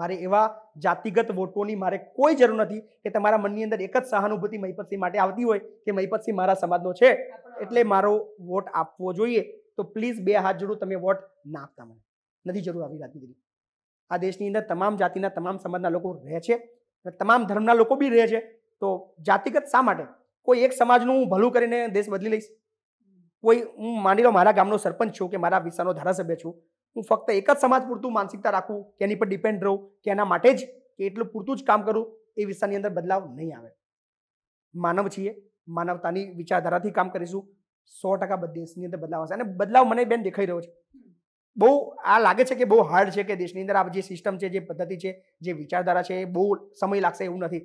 મારે એવા જાતિગત વોટોની મારે કોઈ જરૂર નથી કે તમારા મનની અંદર એક જ સહાનુભૂતિ મહિપતસિંહ માટે આવતી હોય કે મહિપતસિંહ મારા સમાજનો છે એટલે મારો વોટ આપવો જોઈએ તો પ્લીઝ બે હાથ જોડું તમે વોટ ના આપતા મને નથી જરૂર આવી રાજનીતિની આ દેશની અંદર તમામ જાતિના તમામ સમાજના લોકો રહે છે અને તમામ ધર્મના લોકો બી રહે છે તો જાતિગત શા માટે કોઈ એક સમાજનું હું ભલું કરીને દેશ બદલી લઈશ કોઈ હું માની લો મારા ગામનો સરપંચ છું કે મારા વિસ્તારનો ધારાસભ્ય છું હું ફક્ત એક જ સમાજ પૂરતું માનસિકતા રાખું કે એની પર ડિપેન્ડ રહું કે એના માટે જ કે એટલું પૂરતું જ કામ કરું એ વિસ્તારની અંદર બદલાવ નહીં આવે માનવ છીએ માનવતાની વિચારધારાથી કામ કરીશું સો ટકા દેશની અંદર બદલાવ આવશે અને બદલાવ મને બેન દેખાઈ રહ્યો છે બહુ આ લાગે છે કે બહુ હાર્ડ છે કે દેશની અંદર આ જે સિસ્ટમ છે જે પદ્ધતિ છે જે વિચારધારા છે એ બહુ સમય લાગશે એવું નથી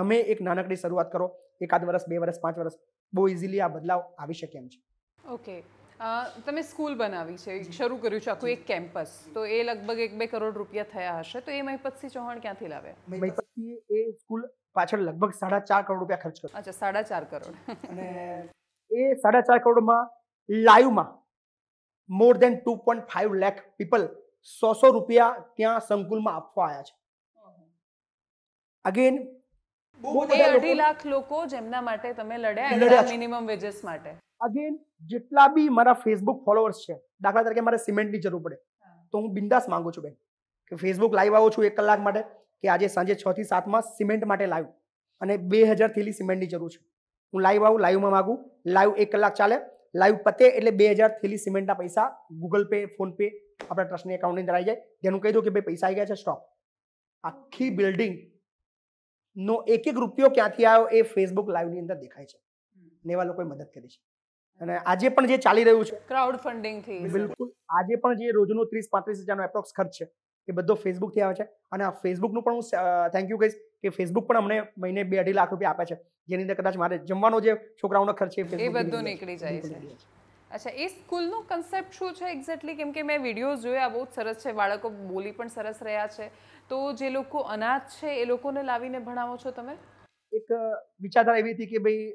તમે એક નાનકડી શરૂઆત કરો એકાદ વર્ષ બે વર્ષ પાંચ વર્ષ બહુ ઇઝીલી આ બદલાવ આવી શકે એમ છે ઓકે તમે સ્કૂલ બનાવી છે શરૂ કર્યું છે આખું એક કેમ્પસ તો એ લગભગ એક બે કરોડ રૂપિયા થયા હશે તો એ મહિપતસિંહ ચૌહાણ ક્યાંથી લાવે મહિપતસિંહ એ સ્કૂલ પાછળ લગભગ સાડા ચાર કરોડ રૂપિયા ખર્ચ કર્યો અચ્છા સાડા ચાર કરોડ અને એ સાડા ચાર કરોડમાં લાઈવમાં more than two point five lakh people સો સો રૂપિયા ત્યાં સંકુલમાં આપવા આવ્યા છે અગેન બહુ અઢી લાખ લોકો જેમના માટે તમે લડ્યા મિનિમમ વેજીસ માટે અગેન જેટલા બી મારા ફેસબુક ફોલોઅર્સ છે દાખલા તરીકે મારે સિમેન્ટની જરૂર પડે તો હું બિંદાસ માંગુ છું બેન કે ફેસબુક લાઈવ આવું છું એક કલાક માટે કે આજે સાંજે છ થી સાતમાં સિમેન્ટ માટે લાઈવ અને બે હજાર થેલી સિમેન્ટની જરૂર છે હું લાઈવ આવું લાઈવમાં માગું લાઈવ એક કલાક ચાલે લાઈવ પતે એટલે બે હજાર થેલી સિમેન્ટના પૈસા ગૂગલ પે ફોનપે આપણા ટ્રસ્ટની એકાઉન્ટની અંદર આવી જાય જેનું કહી દઉં કે ભાઈ પૈસા આવી ગયા છે સ્ટોક આખી બિલ્ડિંગ નો એક એક રૂપિયો ક્યાંથી આવ્યો એ ફેસબુક લાઈવની અંદર દેખાય છે ને એવા લોકોએ મદદ કરી છે અને આજે પણ જે ચાલી રહ્યું છે ક્રાઉડ ફંડિંગ થી બિલકુલ આજે પણ જે રોજનો ત્રીસ પાંત્રીસ હજારનો એપ્રોક્સ ખર્ચ છે એ બધો ફેસબુક થી આવે છે અને આ ફેસબુકનું પણ હું થેન્ક યુ કહીશ કે ફેસબુક પણ અમને મહિને બે અઢી લાખ રૂપિયા આપે છે જેની અંદર કદાચ મારે જમવાનો જે છોકરાઓનો ખર્ચ છે એ બધું નીકળી જાય છે અચ્છા એ સ્કૂલનો કન્સેપ્ટ શું છે એક્ઝેક્ટલી કેમ કે મેં વિડીયોઝ જોયા બહુ સરસ છે બાળકો બોલી પણ સરસ રહ્યા છે તો જે લોકો અનાથ છે એ લોકોને લાવીને ભણાવો છો તમે એક વિચારધારા એવી હતી કે ભાઈ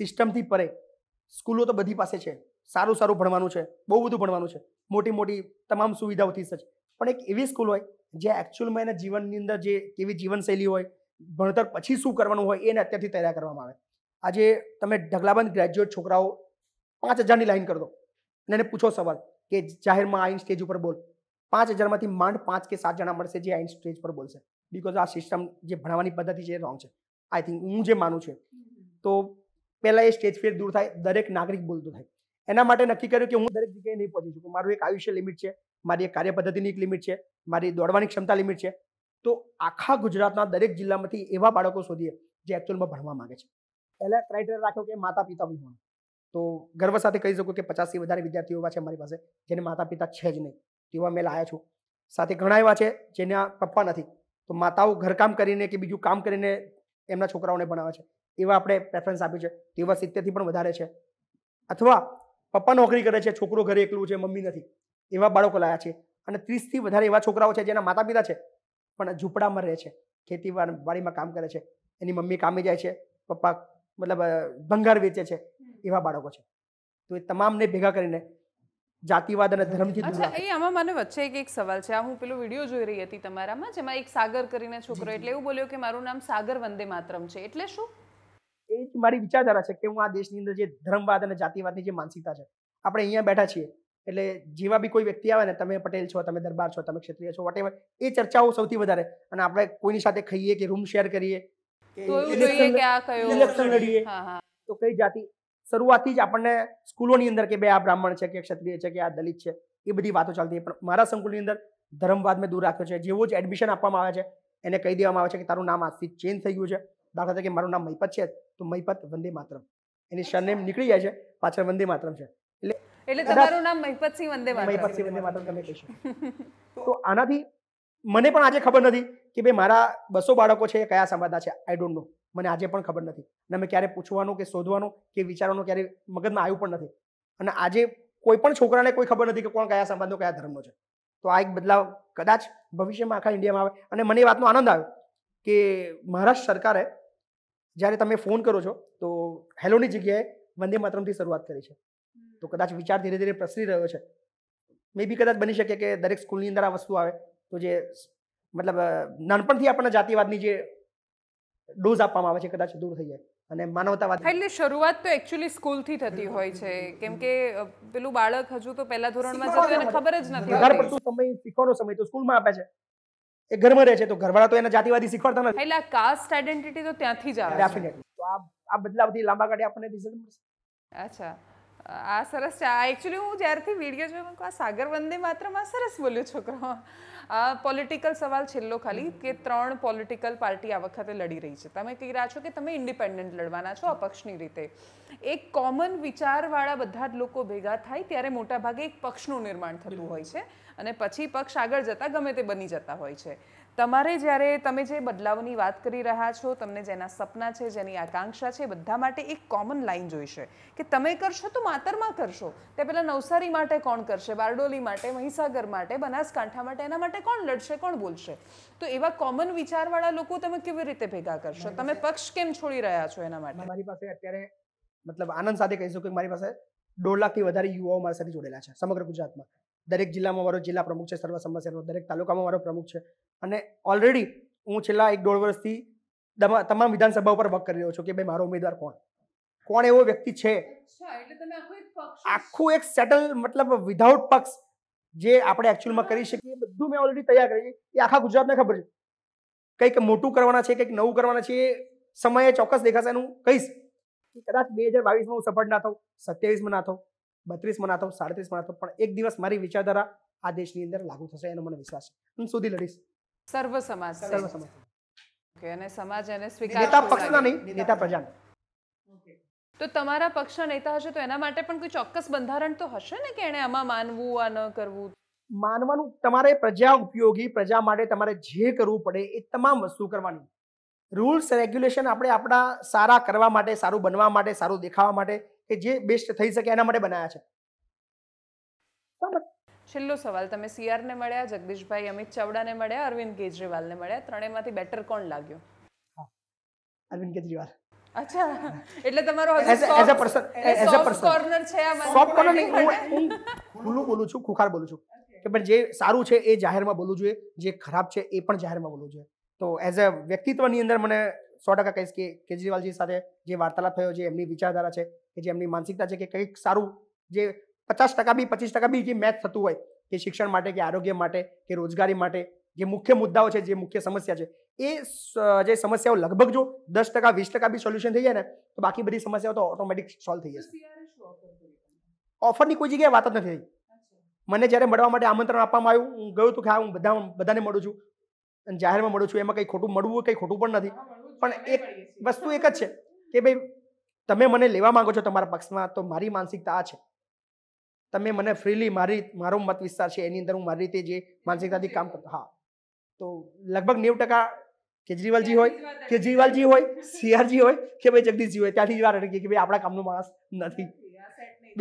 સિસ્ટમથી પરે સ્કૂલો તો બધી પાસે છે સારું સારું ભણવાનું છે બહુ બધું ભણવાનું છે મોટી મોટી તમામ સુવિધાઓથી સજ્જ પણ એક એવી સ્કૂલ હોય જે એકચ્યુઅલમાં એના જીવનની અંદર જે કેવી જીવનશૈલી હોય ભણતર પછી શું કરવાનું હોય એને અત્યારથી તૈયાર કરવામાં આવે આજે તમે ઢગલાબંધ ગ્રેજ્યુએટ છોકરાઓ પાંચ હજારની લાઈન કરી અને એને પૂછો સવાલ કે જાહેરમાં આઈન સ્ટેજ ઉપર બોલ પાંચ હજારમાંથી માંડ પાંચ કે સાત જણા મળશે જે આઈન સ્ટેજ પર બોલશે બિકોઝ આ સિસ્ટમ જે ભણવાની પદ્ધતિ છે રોંગ છે આઈ થિંક હું જે માનું છું તો પહેલાં એ સ્ટેજ ફેર દૂર થાય દરેક નાગરિક બોલતું થાય એના માટે નક્કી કર્યું કે હું દરેક જગ્યાએ નહીં પહોંચી શકું મારું એક આયુષ્ય લિમિટ છે મારી એક કાર્યપદ્ધતિની એક લિમિટ છે મારી દોડવાની ક્ષમતા લિમિટ છે તો આખા ગુજરાતના દરેક જિલ્લામાંથી એવા બાળકો શોધીએ જે એકચ્યુઅલમાં ભણવા માંગે છે પહેલાં ક્રાઇટેરિયા રાખ્યો કે માતા પિતા બી હોણ તો ગર્વ સાથે કહી શકું કે પચાસથી વધારે વિદ્યાર્થીઓ એવા છે મારી પાસે જેને માતા પિતા છે જ નહીં તેવા મેં લાયા છું સાથે ઘણા એવા છે જેના પપ્પા નથી તો માતાઓ ઘરકામ કરીને કે બીજું કામ કરીને એમના છોકરાઓને ભણાવે છે એવા આપણે પ્રેફરન્સ આપ્યું છે દિવસ સિત્તેરથી પણ વધારે છે અથવા પપ્પા નોકરી કરે છે છોકરો ઘરે એકલું છે મમ્મી નથી એવા બાળકો લાયા છે અને ત્રીસથી વધારે એવા છોકરાઓ છે જેના માતા પિતા છે પણ ઝૂંપડામાં રહે છે વાડીમાં કામ કરે છે એની મમ્મી કામે જાય છે પપ્પા મતલબ ભંગાર વેચે છે એવા બાળકો છે તો એ તમામને ભેગા કરીને જાતિવાદ અને ધર્મથી દૂર એ આમાં મને વચ્ચે એક એક સવાલ છે આ હું પેલો વિડીયો જોઈ રહી હતી તમારામાં જેમાં એક સાગર કરીને છોકરો એટલે એવું બોલ્યો કે મારું નામ સાગર વંદે માતરમ છે એટલે શું એ જ મારી વિચારધારા છે કે હું આ દેશની અંદર જે ધર્મવાદ અને જાતિવાદની જે માનસિકતા છે આપણે અહીંયા બેઠા છીએ એટલે જેવા બી કોઈ વ્યક્તિ આવે ને તમે પટેલ છો તમે દરબાર છો તમે ક્ષત્રિય છો વોટેવર એ ચર્ચાઓ સૌથી વધારે અને આપણે કોઈની સાથે ખાઈએ કે રૂમ શેર કરીએ ઇલેક્શન તો કઈ જાતિ શરૂઆતથી જ આપણને સ્કૂલોની અંદર કે બે આ બ્રાહ્મણ છે કે ક્ષત્રિય છે કે આ દલિત છે એ બધી વાતો ચાલતી પણ મારા સંકુલની અંદર ધર્મવાદ મેં દૂર રાખ્યો છે જેવો જ એડમિશન આપવામાં આવે છે એને કહી દેવામાં આવે છે કે તારું નામ આજથી ચેન્જ થઈ ગયું છે દાખલા તરીકે મારું નામ મહિપત છે તો મહિપત વંદે માત્રમ એની સરનેમ નીકળી જાય છે પાછળ વંદે માત્રમ છે એટલે એટલે તમારું નામ મહિપતસિંહ વંદે માતરમ મહિપતસિંહ વંદે માતરમ તમે કહેશો તો આનાથી મને પણ આજે ખબર નથી કે ભાઈ મારા બસો બાળકો છે કયા સમાજના છે આઈ ડોન્ટ નો મને આજે પણ ખબર નથી અને મેં ક્યારે પૂછવાનું કે શોધવાનું કે વિચારવાનું ક્યારેય મગજમાં આવ્યું પણ નથી અને આજે કોઈ પણ છોકરાને કોઈ ખબર નથી કે કોણ કયા સમાજનો કયા ધર્મનો છે તો આ એક બદલાવ કદાચ ભવિષ્યમાં આખા ઇન્ડિયામાં આવે અને મને એ વાતનો આનંદ આવ્યો કે મહારાષ્ટ્ર સરકારે જ્યારે તમે ફોન કરો છો તો હેલોની જગ્યાએ વંદે માતરમથી શરૂઆત કરી છે તો કદાચ વિચાર ધીરે ધીરે પ્રસરી રહ્યો છે મે બી કદાચ બની શકે કે દરેક સ્કૂલની અંદર આ વસ્તુ આવે તો જે મતલબ નાનપણથી આપણને જાતિવાદની જે ડોઝ આપવામાં આવે છે કદાચ દૂર થઈ જાય અને માનવતાવાદ એટલે શરૂઆત તો એકચ્યુઅલી સ્કૂલથી થતી હોય છે કેમ કે પેલું બાળક હજુ તો પહેલા ધોરણમાં જતું એને ખબર જ નથી ઘર પડતું સમય શીખવાનો સમય તો સ્કૂલમાં આપે છે એ ઘરમાં રહે છે તો ઘરવાળા તો એને જાતિવાદી શીખવાડતા નથી એટલે કાસ્ટ આઈડેન્ટિટી તો ત્યાંથી જ આવે ડેફિનેટલી તો આ આ બદલાવથી લાંબા ગાડી આપણને રિઝલ્ટ મળશે અચ્છા આ સરસ છે આ એકચ્યુઅલી હું જ્યારથી વિડીયો જોઈ જોયો આ સાગર વંદે માત્રમાં સરસ બોલ્યો છોકરો પોલિટિકલ સવાલ છેલ્લો ખાલી કે ત્રણ પોલિટિકલ પાર્ટી આ વખતે લડી રહી છે તમે કહી રહ્યા છો કે તમે ઇન્ડિપેન્ડન્ટ લડવાના છો અપક્ષની રીતે એક કોમન વિચારવાળા બધા જ લોકો ભેગા થાય ત્યારે મોટાભાગે એક પક્ષનું નિર્માણ થતું હોય છે અને પછી પક્ષ આગળ જતાં ગમે તે બની જતા હોય છે તમારે જ્યારે તમે જે બદલાવની વાત કરી રહ્યા છો તમને જેના સપના છે જેની આકાંક્ષા છે બધા માટે એક કોમન લાઈન જોઈશે કે તમે કરશો તો માતરમાં કરશો તે પહેલાં નવસારી માટે કોણ કરશે બારડોલી માટે મહીસાગર માટે બનાસકાંઠા માટે એના માટે કોણ લડશે કોણ બોલશે તો એવા કોમન વિચારવાળા લોકો તમે કેવી રીતે ભેગા કરશો તમે પક્ષ કેમ છોડી રહ્યા છો એના માટે મારી પાસે અત્યારે મતલબ આનંદ સાથે કહી શકું કે મારી પાસે દોઢ લાખથી વધારે યુવાઓ મારી સાથે જોડેલા છે સમગ્ર ગુજરાતમાં દરેક જિલ્લામાં મારો જિલ્લા પ્રમુખ છે સર્વ સમસ્યાનો દરેક તાલુકામાં મારો પ્રમુખ છે અને ઓલરેડી હું છેલ્લા એક દોઢ વર્ષથી તમામ વિધાનસભા ઉપર વર્ક કરી રહ્યો છું કે ભાઈ મારો ઉમેદવાર કોણ કોણ એવો વ્યક્તિ છે આખું એક સેટલ મતલબ વિધાઉટ પક્ષ જે આપણે એકચ્યુઅલમાં કરી શકીએ બધું મેં ઓલરેડી તૈયાર કરી એ આખા ગુજરાતને ખબર છે કંઈક મોટું કરવાના છે કંઈક નવું કરવાના છે એ સમયે ચોક્કસ દેખાશે હું કહીશ કદાચ બે હજાર બાવીસમાં હું સફળ ના થઉં સત્યાવીસમાં ના થઉં બત્રીસ મના હતો સાડત્રીસ મના હતો પણ એક દિવસ મારી વિચારધારા આ દેશની અંદર લાગુ થશે એનો મને વિશ્વાસ છે હું સુધી લડીશ સર્વ સમાજ સર્વ સમાજ ઓકે અને સમાજ એને સ્વીકાર નેતા પક્ષના નહીં નેતા પ્રજાના તો તમારા પક્ષના નેતા હશે તો એના માટે પણ કોઈ ચોક્કસ બંધારણ તો હશે ને કે એને આમાં માનવું આ ન કરવું માનવાનું તમારે પ્રજા ઉપયોગી પ્રજા માટે તમારે જે કરવું પડે એ તમામ વસ્તુ કરવાની રૂલ્સ રેગ્યુલેશન આપણે આપણા સારા કરવા માટે સારું બનવા માટે સારું દેખાવા માટે કે જે બેસ્ટ થઈ શકે એના માટે બનાવ્યા છે બરાબર છેલ્લો સવાલ તમે સીઆર ને મળ્યા જગદીશભાઈ અમિત ને મળ્યા અરવિંદ કેજરીવાલ ને મળ્યા ત્રણેય માંથી બેટર કોણ લાગ્યો અરવિંદ કેજરીવાલ અચ્છા એટલે તમારો as a person as a person corner છે આ સોફ્ટ કોર્નર નહીં હું ખુલ્લું બોલું છું ખુખાર બોલું છું કે પણ જે સારું છે એ જાહેરમાં બોલવું જોઈએ જે ખરાબ છે એ પણ જાહેરમાં બોલવું જોઈએ તો એઝ અ વ્યક્તિત્વની અંદર મને સો ટકા કહીશ કે કેજરીવાલજી સાથે જે વાર્તાલાપ થયો છે એમની વિચારધારા છે કે જે એમની માનસિકતા છે કે કંઈક સારું જે પચાસ ટકા બી પચીસ ટકા બી જે મેચ થતું હોય કે શિક્ષણ માટે કે આરોગ્ય માટે કે રોજગારી માટે જે મુખ્ય મુદ્દાઓ છે જે મુખ્ય સમસ્યા છે એ જે સમસ્યાઓ લગભગ જો દસ ટકા વીસ ટકા બી સોલ્યુશન થઈ જાય ને તો બાકી બધી સમસ્યાઓ તો ઓટોમેટિક સોલ્વ થઈ જશે ઓફરની કોઈ જગ્યાએ વાત જ નથી થઈ મને જ્યારે મળવા માટે આમંત્રણ આપવામાં આવ્યું હું ગયું હતું કે હા હું બધા બધાને મળું છું અને જાહેરમાં મળું છું એમાં કંઈ ખોટું મળવું કંઈ ખોટું પણ નથી પણ એક વસ્તુ એક જ છે કે ભાઈ તમે મને લેવા માંગો છો તમારા પક્ષમાં તો મારી માનસિકતા આ છે તમે મને ફ્રીલી મારી મારો મત વિસ્તાર છે એની અંદર હું મારી રીતે જે માનસિકતાથી કામ કરતો હા તો લગભગ નેવું ટકા કેજરીવાલજી હોય કેજરીવાલજી હોય સીઆરજી હોય કે ભાઈ જગદીશજી હોય ત્યાંથી વાર અટકી કે ભાઈ આપણા કામનો માણસ નથી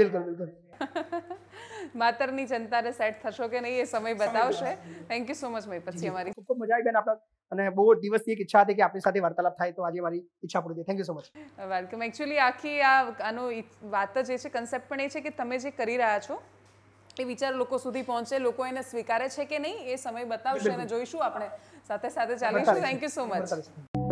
બિલકુલ બિલકુલ માતરની જનતાને સેટ થશો કે નહીં એ સમય બતાવશે થેન્ક યુ સો મચ મય પછી અમારી ખૂબ મજા આવી બેન આપણા અને બહુ દિવસથી એક ઈચ્છા હતી કે આપણી સાથે વાર્તાલાપ થાય તો આજે મારી ઈચ્છા પૂરી થઈ thank you so much welcome actually આખી આ આનો વાત જ એ છે કન્સેપ્ટ પણ એ છે કે તમે જે કરી રહ્યા છો એ વિચાર લોકો સુધી પહોંચે લોકો એને સ્વીકારે છે કે નહીં એ સમય બતાવશે અને જોઈશું આપણે સાથે સાથે ચાલીશું થેન્ક યુ સો મચ